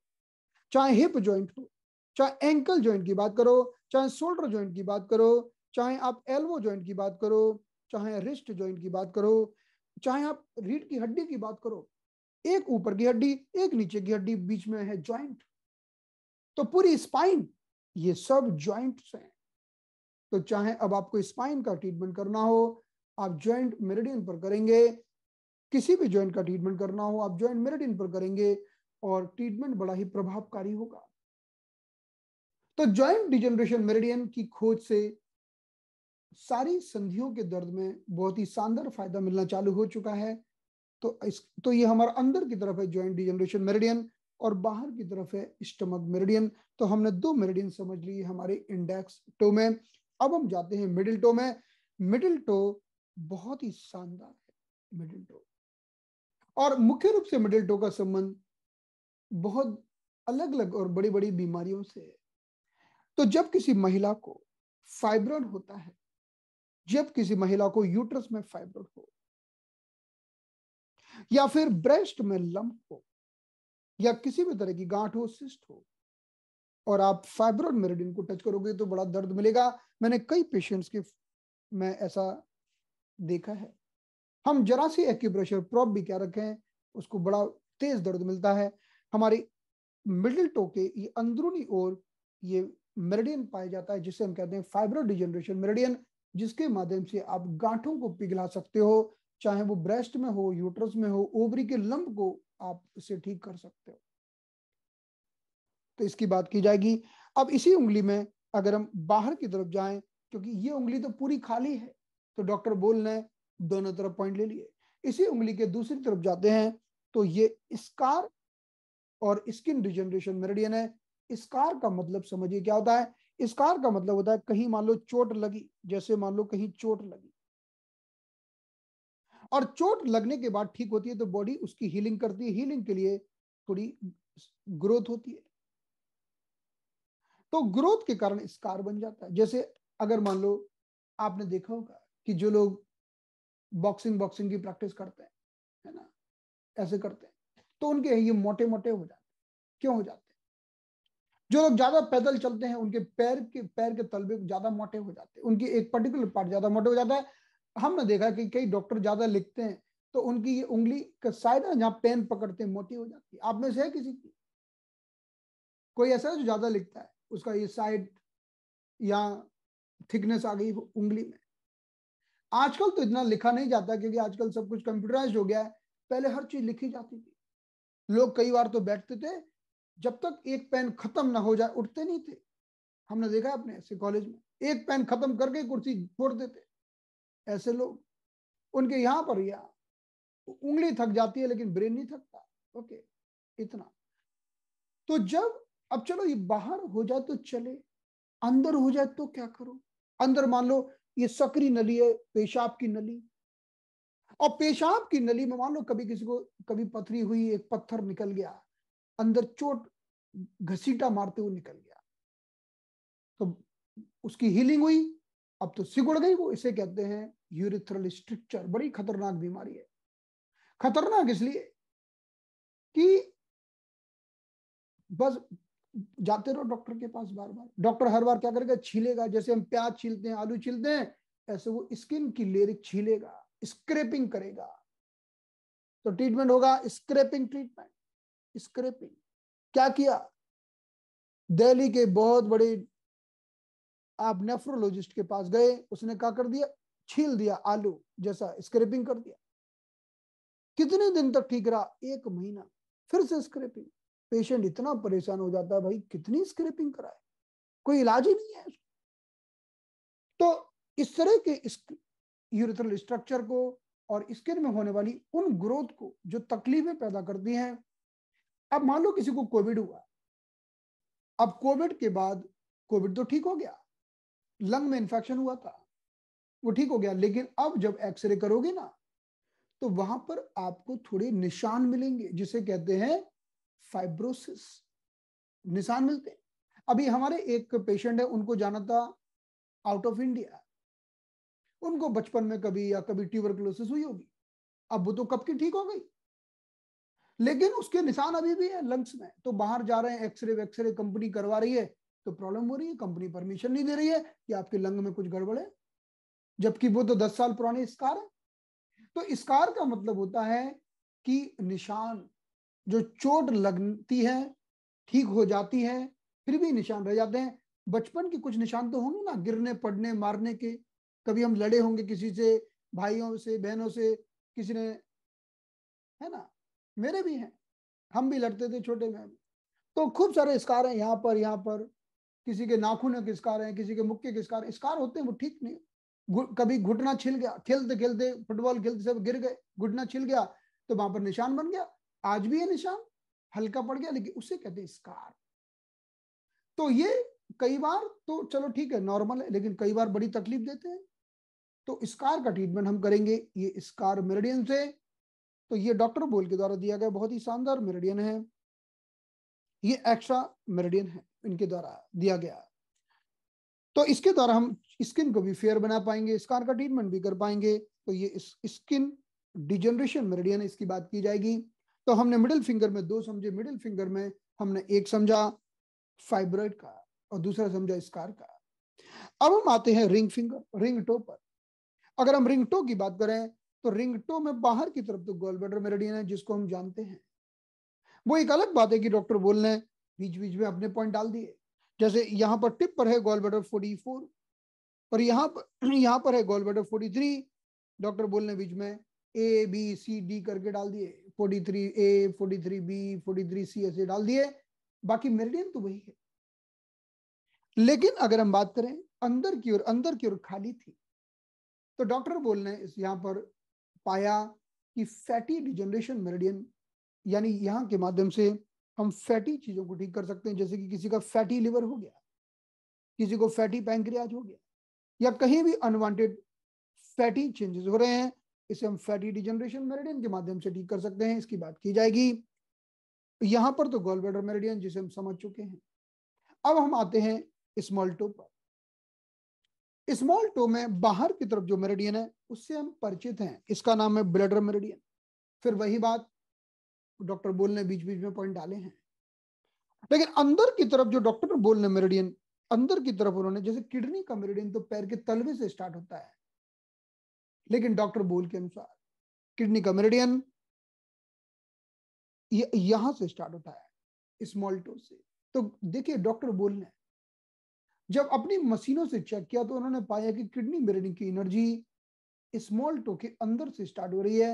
चाहे हिप ज्वाइंट हो चाहे एंकल ज्वाइंट की बात करो चाहे शोल्डर ज्वाइंट की बात करो चाहे आप एल्बो ज्वाइंट की बात करो चाहे रिस्ट ज्वाइंट की बात करो चाहे आप रीढ़ की हड्डी की बात करो एक ऊपर की हड्डी एक नीचे की हड्डी बीच में है ज्वाइंट तो पूरी स्पाइन ये सब ज्वाइंट्स हैं तो चाहे अब आपको स्पाइन का ट्रीटमेंट करना हो आप ज्वाइंट मेरिडियन पर करेंगे किसी भी ज्वाइंट का ट्रीटमेंट करना हो आप ज्वाइंट मेरिडियन पर करेंगे और ट्रीटमेंट बड़ा ही प्रभावकारी होगा तो ज्वाइंट डिजनरेशन मेरिडियन की खोज से सारी संधियों के दर्द में बहुत ही शानदार फायदा मिलना चालू हो चुका है तो इस तो ये हमारा अंदर की तरफ है ज्वाइंट डिजनरेशन मेरिडियन और बाहर की तरफ है स्टमक मेरिडियन तो हमने दो मेरिडियन समझ लिए हमारे इंडेक्स टो में अब हम जाते हैं मिडिल टो में मिडिल टो बहुत ही शानदार है मिडिल टो और मुख्य रूप से मिडिल टो का संबंध बहुत अलग अलग और बड़ी बड़ी बीमारियों से तो जब किसी महिला को फाइब्रॉन होता है जब किसी महिला को यूट्रस में फाइब्रॉन हो या फिर ब्रेस्ट में लंप हो या किसी भी तरह की गांठ हो सिस्ट हो और आप फाइब्रोड मेरिडिन को टच करोगे तो बड़ा दर्द मिलेगा मैंने कई पेशेंट्स के में ऐसा देखा है हम जरा सी एक्यूप्रेशर प्रॉप भी क्या रखें उसको बड़ा तेज दर्द मिलता है हमारी मिडिल टो के ये अंदरूनी ओर ये मेरिडियन पाया जाता है जिसे हम कहते हैं फाइब्रो डिजनरेशन मेरिडियन जिसके माध्यम से आप गांठों को पिघला सकते हो चाहे वो ब्रेस्ट में हो यूट्रस में हो ओवरी के लंब को आप इसे ठीक कर सकते हो तो इसकी बात की जाएगी अब इसी उंगली में अगर हम बाहर की तरफ जाएं क्योंकि ये उंगली तो पूरी खाली है तो डॉक्टर बोल ने दोनों तरफ पॉइंट ले लिए इसी उंगली के दूसरी तरफ जाते हैं तो ये स्कार और स्किन रिजनरेशन मेरेडियन है स्कार का मतलब समझिए क्या होता है स्कार का मतलब होता है कहीं मान लो चोट लगी जैसे मान लो कहीं चोट लगी और चोट लगने के बाद ठीक होती है तो बॉडी उसकी हीलिंग करती है हीलिंग के लिए थोड़ी ग्रोथ होती है तो ग्रोथ के कारण स्कार बन जाता है जैसे अगर मान लो आपने देखा होगा कि जो लोग बॉक्सिंग बॉक्सिंग की प्रैक्टिस करते हैं है ना ऐसे करते हैं तो उनके ये मोटे मोटे हो जाते क्यों हो जाते जो लोग ज्यादा पैदल चलते हैं उनके पैर के पैर के तलबे ज्यादा मोटे हो जाते हैं उनकी एक पर्टिकुलर पार्ट ज्यादा मोटे हो जाता है हमने देखा कि कई डॉक्टर ज्यादा लिखते हैं तो उनकी ये उंगली का साइड है जहाँ पेन पकड़ते हैं मोटी हो जाती है आप में से है किसी की कोई ऐसा है जो ज्यादा लिखता है उसका ये साइड या थिकनेस आ गई उंगली में आजकल तो इतना लिखा नहीं जाता क्योंकि आजकल सब कुछ कंप्यूटराइज हो गया है पहले हर चीज लिखी जाती थी लोग कई बार तो बैठते थे जब तक एक पेन खत्म ना हो जाए उठते नहीं थे हमने देखा अपने ऐसे कॉलेज में एक पेन खत्म करके कुर्सी छोड़ देते ऐसे लोग उनके यहां पर या उंगली थक जाती है लेकिन ब्रेन नहीं थकता ओके इतना तो जब अब चलो ये बाहर हो जाए तो चले अंदर हो जाए तो क्या करो अंदर मान लो ये सकरी नली है पेशाब की नली और पेशाब की नली में मान लो कभी किसी को कभी पथरी हुई एक पत्थर निकल गया अंदर चोट घसीटा मारते हुए निकल गया तो उसकी हीलिंग हुई अब तो सिकुड़ गई वो इसे कहते हैं यूरिथ्रल स्ट्रक्चर बड़ी खतरनाक बीमारी है खतरनाक इसलिए कि बस जाते रहो डॉक्टर के पास बार बार डॉक्टर हर बार क्या करेगा छीलेगा जैसे हम प्याज छीलते हैं आलू छीलते हैं ऐसे वो स्किन की लेरिक छीलेगा स्क्रेपिंग करेगा तो ट्रीटमेंट होगा स्क्रेपिंग ट्रीटमेंट स्क्रेपिंग क्या किया दिल्ली के बहुत बड़े आप नेफ्रोलॉजिस्ट के पास गए उसने क्या कर दिया छील दिया आलू जैसा स्क्रेपिंग कर दिया कितने दिन तक ठीक रहा एक महीना फिर से स्क्रेपिंग पेशेंट इतना परेशान हो जाता है भाई कितनी स्क्रेपिंग कराए कोई इलाज ही नहीं है तो इस तरह के यूरिथ्रल स्ट्रक्चर को और स्किन में होने वाली उन ग्रोथ को जो तकलीफें पैदा करती हैं अब मान लो किसी को कोविड हुआ अब कोविड के बाद कोविड तो ठीक हो गया लंग में इंफेक्शन हुआ था वो ठीक हो गया लेकिन अब जब एक्सरे करोगे ना तो वहां पर आपको थोड़े निशान मिलेंगे जिसे कहते हैं फाइब्रोसिस निशान मिलते हैं अभी हमारे एक पेशेंट है उनको जाना था आउट ऑफ इंडिया उनको बचपन में कभी या कभी ट्यूबरकुलोसिस हुई होगी अब वो तो कब की ठीक हो गई लेकिन उसके निशान अभी भी है लंग्स में तो बाहर जा रहे हैं एक्सरे वेक्सरे कंपनी करवा रही है तो प्रॉब्लम हो रही है कंपनी परमिशन नहीं दे रही है कि आपके लंग में कुछ गड़बड़ है जबकि वो तो दस साल पुराने स्कार है तो स्कार का मतलब होता है कि निशान जो चोट लगती है ठीक हो जाती है फिर भी निशान रह जाते हैं बचपन के कुछ निशान तो होंगे ना गिरने पड़ने मारने के कभी हम लड़े होंगे किसी से भाइयों से बहनों से किसी ने है ना मेरे भी हैं हम भी लड़ते थे छोटे में तो खूब सारे स्कार हैं यहाँ पर यहाँ पर किसी के नाखून के स्कार हैं किसी के मुक्के के स्कार स्कार होते हैं वो ठीक नहीं कभी घुटना छिल गया खेलते खेलते फुटबॉल खेलते सब गिर गए घुटना छिल गया तो वहां पर निशान बन गया आज भी है निशान हल्का पड़ गया लेकिन उसे कहते हैं स्कार तो ये कई बार तो चलो ठीक है नॉर्मल है लेकिन कई बार बड़ी तकलीफ देते हैं तो स्कार का ट्रीटमेंट हम करेंगे ये स्कार मेरेडियन से तो ये डॉक्टर बोल के द्वारा दिया गया बहुत ही शानदार मेरेडियन है ये एक्स्ट्रा मेरेडियन है इनके द्वारा दिया गया तो इसके द्वारा हम स्किन को भी फेयर बना पाएंगे स्कार का ट्रीटमेंट भी कर पाएंगे तो ये स्किन डिजनरेशन मेरेडियन इसकी बात की जाएगी तो हमने मिडिल फिंगर में दो समझे मिडिल फिंगर में हमने एक समझा फाइब्रॉइड का और दूसरा समझा स्कार का अब हम आते हैं रिंग फिंगर रिंग टो पर अगर हम रिंग टो की बात करें तो रिंग टो में बाहर की तरफ तो गोल बेडर मेरेडियन है जिसको हम जानते हैं वो एक अलग बात है कि डॉक्टर बोल रहे बीच बीच में अपने पॉइंट डाल दिए जैसे यहाँ पर टिप पर है गोल बेडर फोर्टी फोर और यहाँ पर यहाँ पर है gall bladder forty three doctor Voll बीच में ए बी सी डी करके डाल दिए forty three A forty three B forty three C ऐसे डाल दिए बाकी मेरिडियन तो वही है लेकिन अगर हम बात करें अंदर की ओर अंदर की ओर खाली थी तो डॉक्टर बोल ने इस यहाँ पर पाया कि फैटी डिजनरेशन मेरेडियन यानी यहाँ के माध्यम से हम फैटी चीजों को ठीक कर सकते हैं जैसे कि किसी का फैटी लिवर हो गया किसी को फैटी पैंक्रियाज हो गया या कहीं भी अनवांटेड फैटी चेंजेस हो रहे हैं इसे हम फैटी डिजनरेशन मेरेडियन के माध्यम से ठीक कर सकते हैं इसकी बात की जाएगी यहाँ पर तो गोल मेरेडियन जिसे हम समझ चुके हैं अब हम आते हैं स्मॉल टो पर स्मॉल टो में बाहर की तरफ जो मेरेडियन है उससे हम परिचित हैं इसका नाम है ब्लडर मेरेडियन फिर वही बात डॉक्टर बोल ने बीच बीच में पॉइंट डाले हैं लेकिन अंदर की तरफ जो डॉक्टर बोल ने मेरेडियन अंदर की तरफ उन्होंने जैसे किडनी का मेरेडियन तो पैर के तलवे से स्टार्ट होता है लेकिन डॉक्टर बोल के अनुसार किडनी का मेरेडियन यहां से स्टार्ट होता है स्मॉल टो से तो देखिए डॉक्टर बोल ने जब अपनी मशीनों से चेक किया तो उन्होंने पाया कि किडनी ब्रेडिंग की एनर्जी स्मॉल टो के अंदर से स्टार्ट हो रही है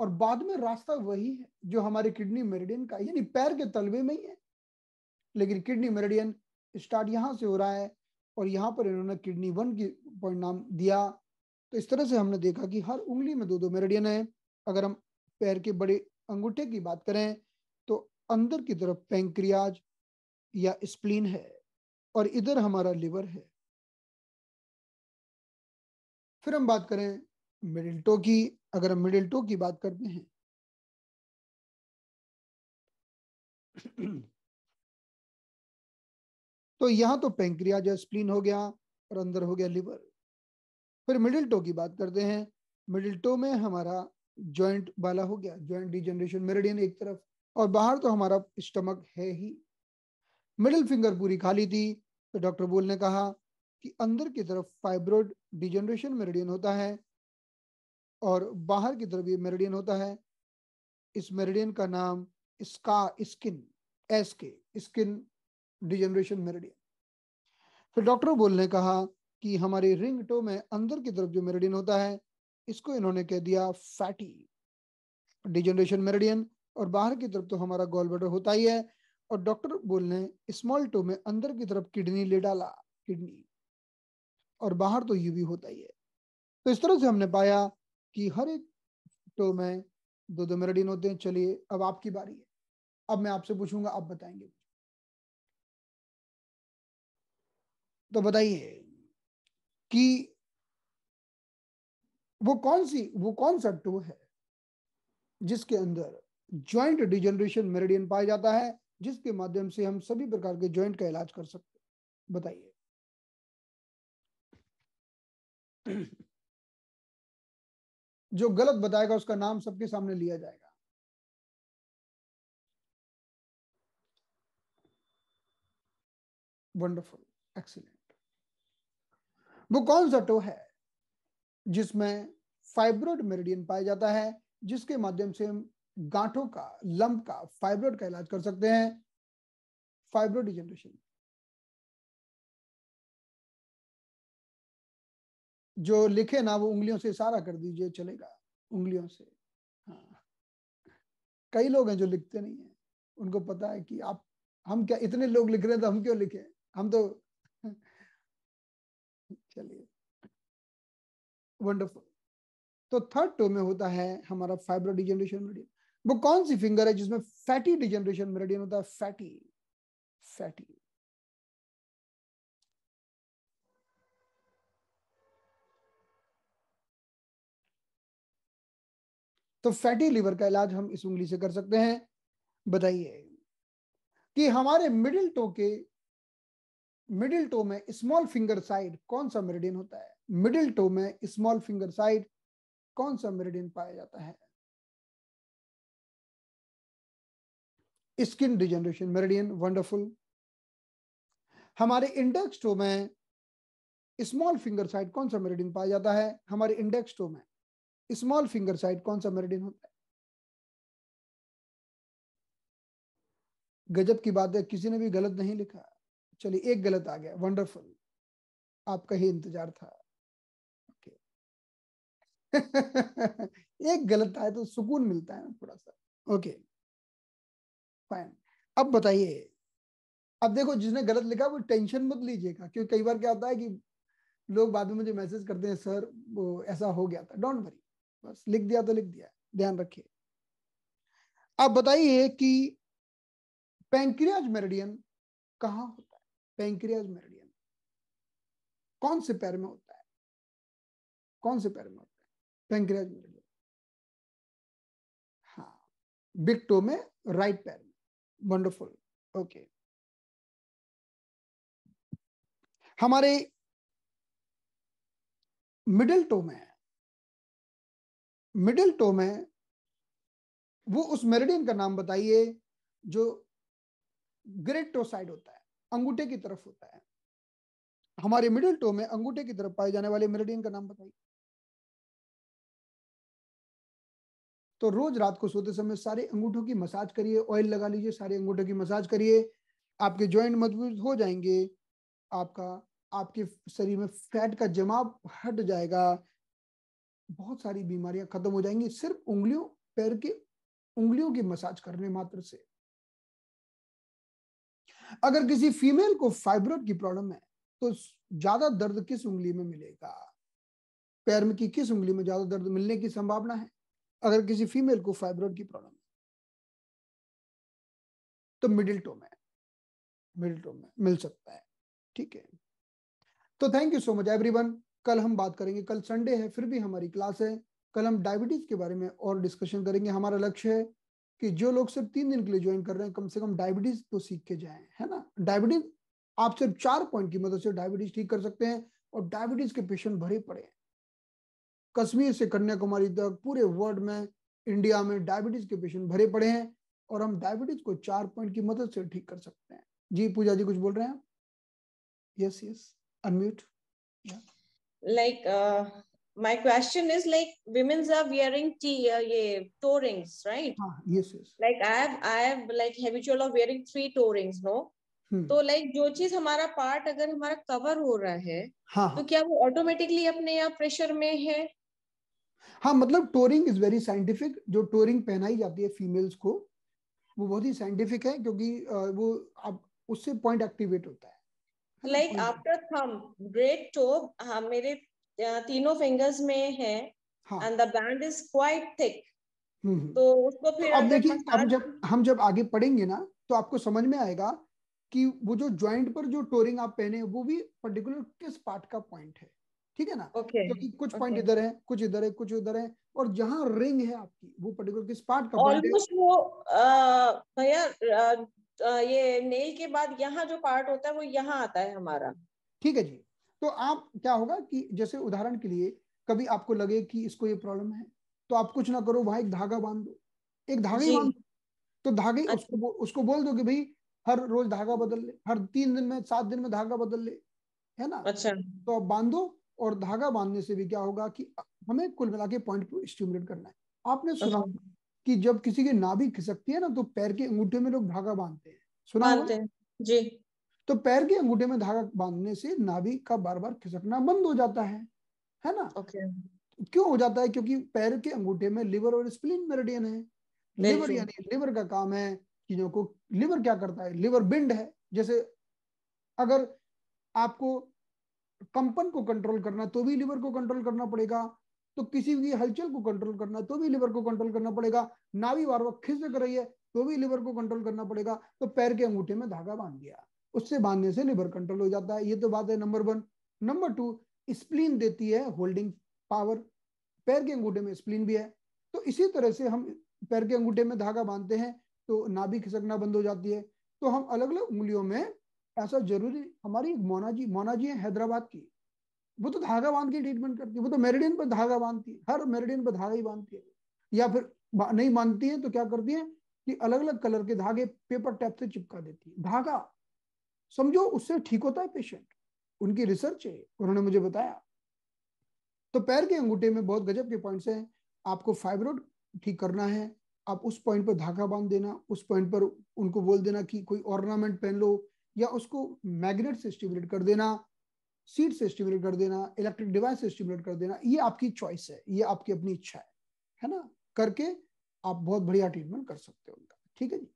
और बाद में रास्ता वही है जो हमारे किडनी मेरिडियन का यानी पैर के तलवे में ही है लेकिन किडनी मेरिडियन स्टार्ट यहाँ से हो रहा है और यहाँ पर इन्होंने किडनी वन की परिणाम दिया तो इस तरह से हमने देखा कि हर उंगली में दो दो मेरिडियन है अगर हम पैर के बड़े अंगूठे की बात करें तो अंदर की तरफ पेंक्रियाज या स्प्लीन है और इधर हमारा लिवर है फिर हम बात करें मिडिल टो की अगर हम मिडिल टो की बात करते हैं तो यहां तो पेंक्रिया जो स्प्लीन हो गया और अंदर हो गया लिवर फिर मिडिल टो की बात करते हैं मिडिल टो में हमारा जॉइंट वाला हो गया जॉइंट डिजनरेशन मेरेडियन एक तरफ और बाहर तो हमारा स्टमक है ही मिडिल फिंगर पूरी खाली थी तो डॉक्टर बोल ने कहा कि अंदर की तरफ फाइब्रोड डिजनरेशन मेरिडियन होता है और बाहर की तरफ ये मेरिडियन होता है इस मेरिडियन का नाम इसका स्किन एस के स्किन डिजनरेशन मेरिडियन फिर डॉक्टर बोल ने कहा कि हमारे रिंग टो में अंदर की तरफ जो मेरिडियन होता है इसको इन्होंने कह दिया फैटी डिजनरेशन मेरिडियन और बाहर की तरफ तो हमारा गोल बटर होता ही है और डॉक्टर बोल ने स्मॉल टो में अंदर की तरफ किडनी ले डाला किडनी और बाहर तो भी होता ही है तो इस तरह से हमने पाया कि हर एक टो में दो दो मेरेडिन होते हैं चलिए अब आपकी बारी है अब मैं आपसे पूछूंगा आप बताएंगे तो बताइए कि वो कौन सी वो कौन सा टो है जिसके अंदर ज्वाइंट डिजनरेशन मेरेडियन पाया जाता है जिसके माध्यम से हम सभी प्रकार के जॉइंट का इलाज कर सकते बताइए जो गलत बताएगा उसका नाम सबके सामने लिया जाएगा वंडरफुल एक्सीलेंट वो कौन सा टो है जिसमें फाइब्रोड मेरिडियन पाया जाता है जिसके माध्यम से हम गांठों का लंब का फाइब्रोड का इलाज कर सकते हैं फाइब्रो जनरेशन जो लिखे ना वो उंगलियों से इशारा कर दीजिए चलेगा उंगलियों से हाँ कई लोग हैं जो लिखते नहीं है उनको पता है कि आप हम क्या इतने लोग लिख रहे हैं तो हम क्यों लिखे हम तो चलिए वंडरफुल तो थर्ड टो में होता है हमारा फाइब्रो डिजेनरेशन मीडियम वो कौन सी फिंगर है जिसमें फैटी डिजेनरेशन मेरेडियन होता है फैटी फैटी तो फैटी लिवर का इलाज हम इस उंगली से कर सकते हैं बताइए कि हमारे मिडिल टो के मिडिल टो में स्मॉल फिंगर साइड कौन सा मेरेडियन होता है मिडिल टो में स्मॉल फिंगर साइड कौन सा मेरेडियन पाया जाता है स्किन डिजेनरेशन मेरेडियन वंडरफुल हमारे इंडेक्स टो में स्मॉल फिंगर साइड कौन सा मेरेडियन पाया जाता है हमारे इंडेक्स टो में स्मॉल फिंगर साइड कौन सा मेरेडियन होता है गजब की बात है किसी ने भी गलत नहीं लिखा चलिए एक गलत आ गया वंडरफुल आपका ही इंतजार था ओके एक गलत आए तो सुकून मिलता है ना थोड़ा सा ओके फाइन अब बताइए अब देखो जिसने गलत लिखा वो टेंशन मत लीजिएगा क्योंकि कई बार क्या होता है कि लोग बाद में मुझे मैसेज करते हैं सर वो ऐसा हो गया था डोंट वरी बस लिख दिया तो लिख दिया ध्यान रखिए अब बताइए कि पेंक्रियाज मेरिडियन कहाँ होता है पेंक्रियाज मेरिडियन कौन से पैर में होता है कौन से पैर में होता है पेंक्रियाज मेरिडियन हाँ बिग टो में राइट पैर वंडरफुल ओके हमारे मिडिल टो में मिडिल टो में वो उस मेरिडियन का नाम बताइए जो ग्रेट टो साइड होता है अंगूठे की तरफ होता है हमारे मिडिल टो में अंगूठे की तरफ पाए जाने वाले मेरिडियन का नाम बताइए तो रोज रात को सोते समय सारे अंगूठों की मसाज करिए ऑयल लगा लीजिए सारे अंगूठों की मसाज करिए आपके जॉइंट मजबूत हो जाएंगे आपका आपके शरीर में फैट का जमाव हट जाएगा बहुत सारी बीमारियां खत्म हो जाएंगी सिर्फ उंगलियों पैर के उंगलियों की मसाज करने मात्र से अगर किसी फीमेल को फाइब्रोड की प्रॉब्लम है तो ज्यादा दर्द किस उंगली में मिलेगा पैर में की किस उंगली में ज्यादा दर्द मिलने की संभावना है अगर किसी फीमेल को फाइब्रॉइड की प्रॉब्लम तो मिडिल टो में मिडिल टो में मिल सकता है ठीक है तो thank you so much everyone कल हम बात करेंगे कल संडे है फिर भी हमारी क्लास है कल हम डायबिटीज के बारे में और डिस्कशन करेंगे हमारा लक्ष्य है कि जो लोग सिर्फ तीन दिन के लिए ज्वाइन कर रहे हैं कम से कम डायबिटीज तो सीख के जाए है ना डायबिटीज आप सिर्फ चार पॉइंट की मदद मतलब से डायबिटीज ठीक कर सकते हैं और डायबिटीज के पेशेंट भरे पड़े हैं कश्मीर से कन्याकुमारी तक पूरे वर्ल्ड में इंडिया में डायबिटीज के पेशेंट भरे पड़े हैं और हम डायबिटीज को चार पॉइंट की मदद से ठीक कर सकते हैं जी पूजा जी कुछ बोल रहे हैं yes yes unmute like my question is like women's are wearing टी ये yeah, toe rings yes ah, हाँ, yes yes like i have i have like habitual of wearing three toe hmm. तो लाइक जो चीज हमारा पार्ट अगर हमारा कवर हो रहा है हाँ, हाँ। तो क्या वो ऑटोमेटिकली अपने आप प्रेशर में है हाँ मतलब टोरिंग इज वेरी साइंटिफिक जो टोरिंग पहनाई जाती है फीमेल्स को वो बहुत ही साइंटिफिक है क्योंकि वो आप उससे पॉइंट एक्टिवेट होता है like after thumb great toe मेरे तीनों फिंगर्स में है and the band is quite thick तो उसको फिर तो अब देखिए हम जब हम जब आगे पढ़ेंगे ना तो आपको समझ में आएगा कि वो जो ज्वाइंट पर जो टोरिंग आप पहने वो भी पर्टिकुलर किस पार्ट का पॉइंट है ठीक है ना okay. क्योंकि कुछ पॉइंट okay. इधर है कुछ इधर है कुछ उधर है और जहाँ रिंग है आपकी वो पर्टिकुलर किस पार्ट का ऑलमोस्ट वो भैया ये नेल के बाद यहाँ जो पार्ट होता है वो यहाँ आता है हमारा ठीक है जी तो आप क्या होगा कि जैसे उदाहरण के लिए कभी आपको लगे कि इसको ये प्रॉब्लम है तो आप कुछ ना करो वहां एक धागा बांध दो एक धागे बांध दो तो धागे अच्छा। उसको बो, उसको बोल दो कि भाई हर रोज धागा बदल ले हर तीन दिन में सात दिन में धागा बदल ले है ना अच्छा तो आप बांधो और धागा बांधने से भी क्या होगा कि हमें कुल मिला के पॉइंट स्टिमुलेट करना है आपने अच्छा। सुना कि जब किसी की नाभि खिसकती है ना तो पैर के अंगूठे में लोग धागा बांधते हैं सुना बांधते हैं जी तो पैर के अंगूठे में धागा बांधने से नाभि का बार बार खिसकना बंद हो जाता है है ना ओके क्यों हो जाता है क्योंकि पैर के अंगूठे में लिवर और स्प्लिन मेरिडियन है लिवर यानी लिवर का काम है चीजों को लिवर क्या करता है लिवर बिंड है जैसे अगर आपको कंपन को कंट्रोल करना तो भी लिवर को कंट्रोल करना पड़ेगा तो किसी भी हलचल को कंट्रोल करना तो भी लिवर को कंट्रोल करना पड़ेगा नावी बार बार खिसक रही है तो भी लिवर को कंट्रोल करना पड़ेगा तो पैर के अंगूठे में धागा बांध दिया उससे बांधने से लिवर कंट्रोल हो जाता है ये तो बात है number one number two spleen देती है होल्डिंग पावर पैर के अंगूठे में स्प्लीन भी है तो इसी तरह से हम पैर के अंगूठे में धागा बांधते हैं तो नाभि खिसकना बंद हो जाती है तो हम अलग अलग उंगलियों में ऐसा जरूरी हमारी मोना जी मोना जी है हैदराबाद की वो तो धागा बांध के ट्रीटमेंट करती है वो तो मेरिडियन पर धागा बांधती है हर मेरिडियन पर धागा ही बांधती है या फिर नहीं मानती है तो क्या करती है कि अलग अलग कलर के धागे पेपर टैप से चिपका देती है धागा समझो उससे ठीक होता है पेशेंट उनकी रिसर्च है उन्होंने मुझे बताया तो पैर के अंगूठे में बहुत गजब के पॉइंट है आपको फाइब्रोड ठीक करना है आप उस पॉइंट पर धागा बांध देना उस पॉइंट पर उनको बोल देना कि कोई ऑर्नामेंट पहन लो या उसको मैग्नेट से स्टिमुलेट कर देना सीट से स्टिमुलेट कर देना इलेक्ट्रिक डिवाइस से स्टिमुलेट कर देना ये आपकी चॉइस है ये आपकी अपनी इच्छा है है ना करके आप बहुत बढ़िया ट्रीटमेंट कर सकते हो उनका ठीक है जी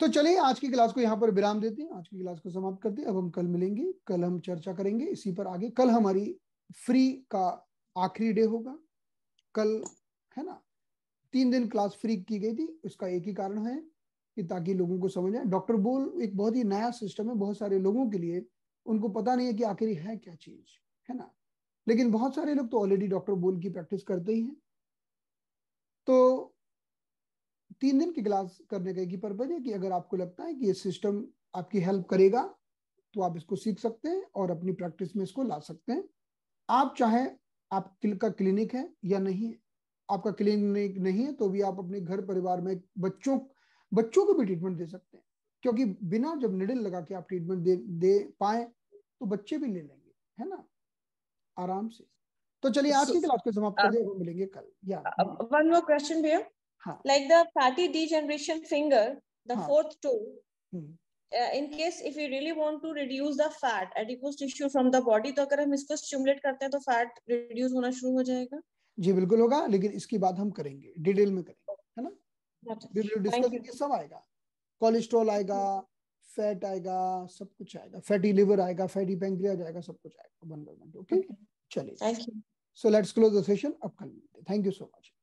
तो चलिए आज की क्लास को यहाँ पर विराम देते हैं आज की क्लास को समाप्त करते हैं अब हम कल मिलेंगे कल हम चर्चा करेंगे इसी पर आगे कल हमारी फ्री का आखिरी डे होगा कल है ना तीन दिन क्लास फ्री की गई थी उसका एक ही कारण है कि ताकि लोगों को समझ आए डॉक्टर बोल एक बहुत ही नया सिस्टम है बहुत सारे लोगों के लिए उनको पता नहीं है कि आखिर है क्या चीज है ना लेकिन बहुत सारे लोग तो ऑलरेडी डॉक्टर बोल की प्रैक्टिस करते ही हैं तो तीन दिन की क्लास करने का एक ही पर्पज है कि अगर आपको लगता है कि ये सिस्टम आपकी हेल्प करेगा तो आप इसको सीख सकते हैं और अपनी प्रैक्टिस में इसको ला सकते हैं आप चाहे आप का क्लिनिक है या नहीं है आपका क्लिनिक नहीं है तो भी आप अपने घर परिवार में बच्चों बच्चों को भी ट्रीटमेंट दे सकते हैं क्योंकि बिना जब निडल लगा के आप ट्रीटमेंट दे दे पाए तो बच्चे भी ले लेंगे है ना आराम से तो चलिए आज की क्लास को समाप्त uh, कर देंगे मिलेंगे कल या वन मोर क्वेश्चन भैया हां like the fatty degeneration finger the fourth toe in case if you really want to reduce the fat adipose tissue from the body तो अगर हम इसको stimulate करते हैं तो फैट रिड्यूस होना शुरू हो जाएगा जी बिल्कुल होगा लेकिन इसकी बात हम करेंगे डिटेल में करेंगे कोलेस्ट्रोल आएगा फैट आएगा सब कुछ आएगा फैटी लिवर आएगा फैटी पेंक्रियाज आएगा सब कुछ आएगा वन बाई वन ओके चलिए so let's close the session अब कल मिलते थैंक यू सो मच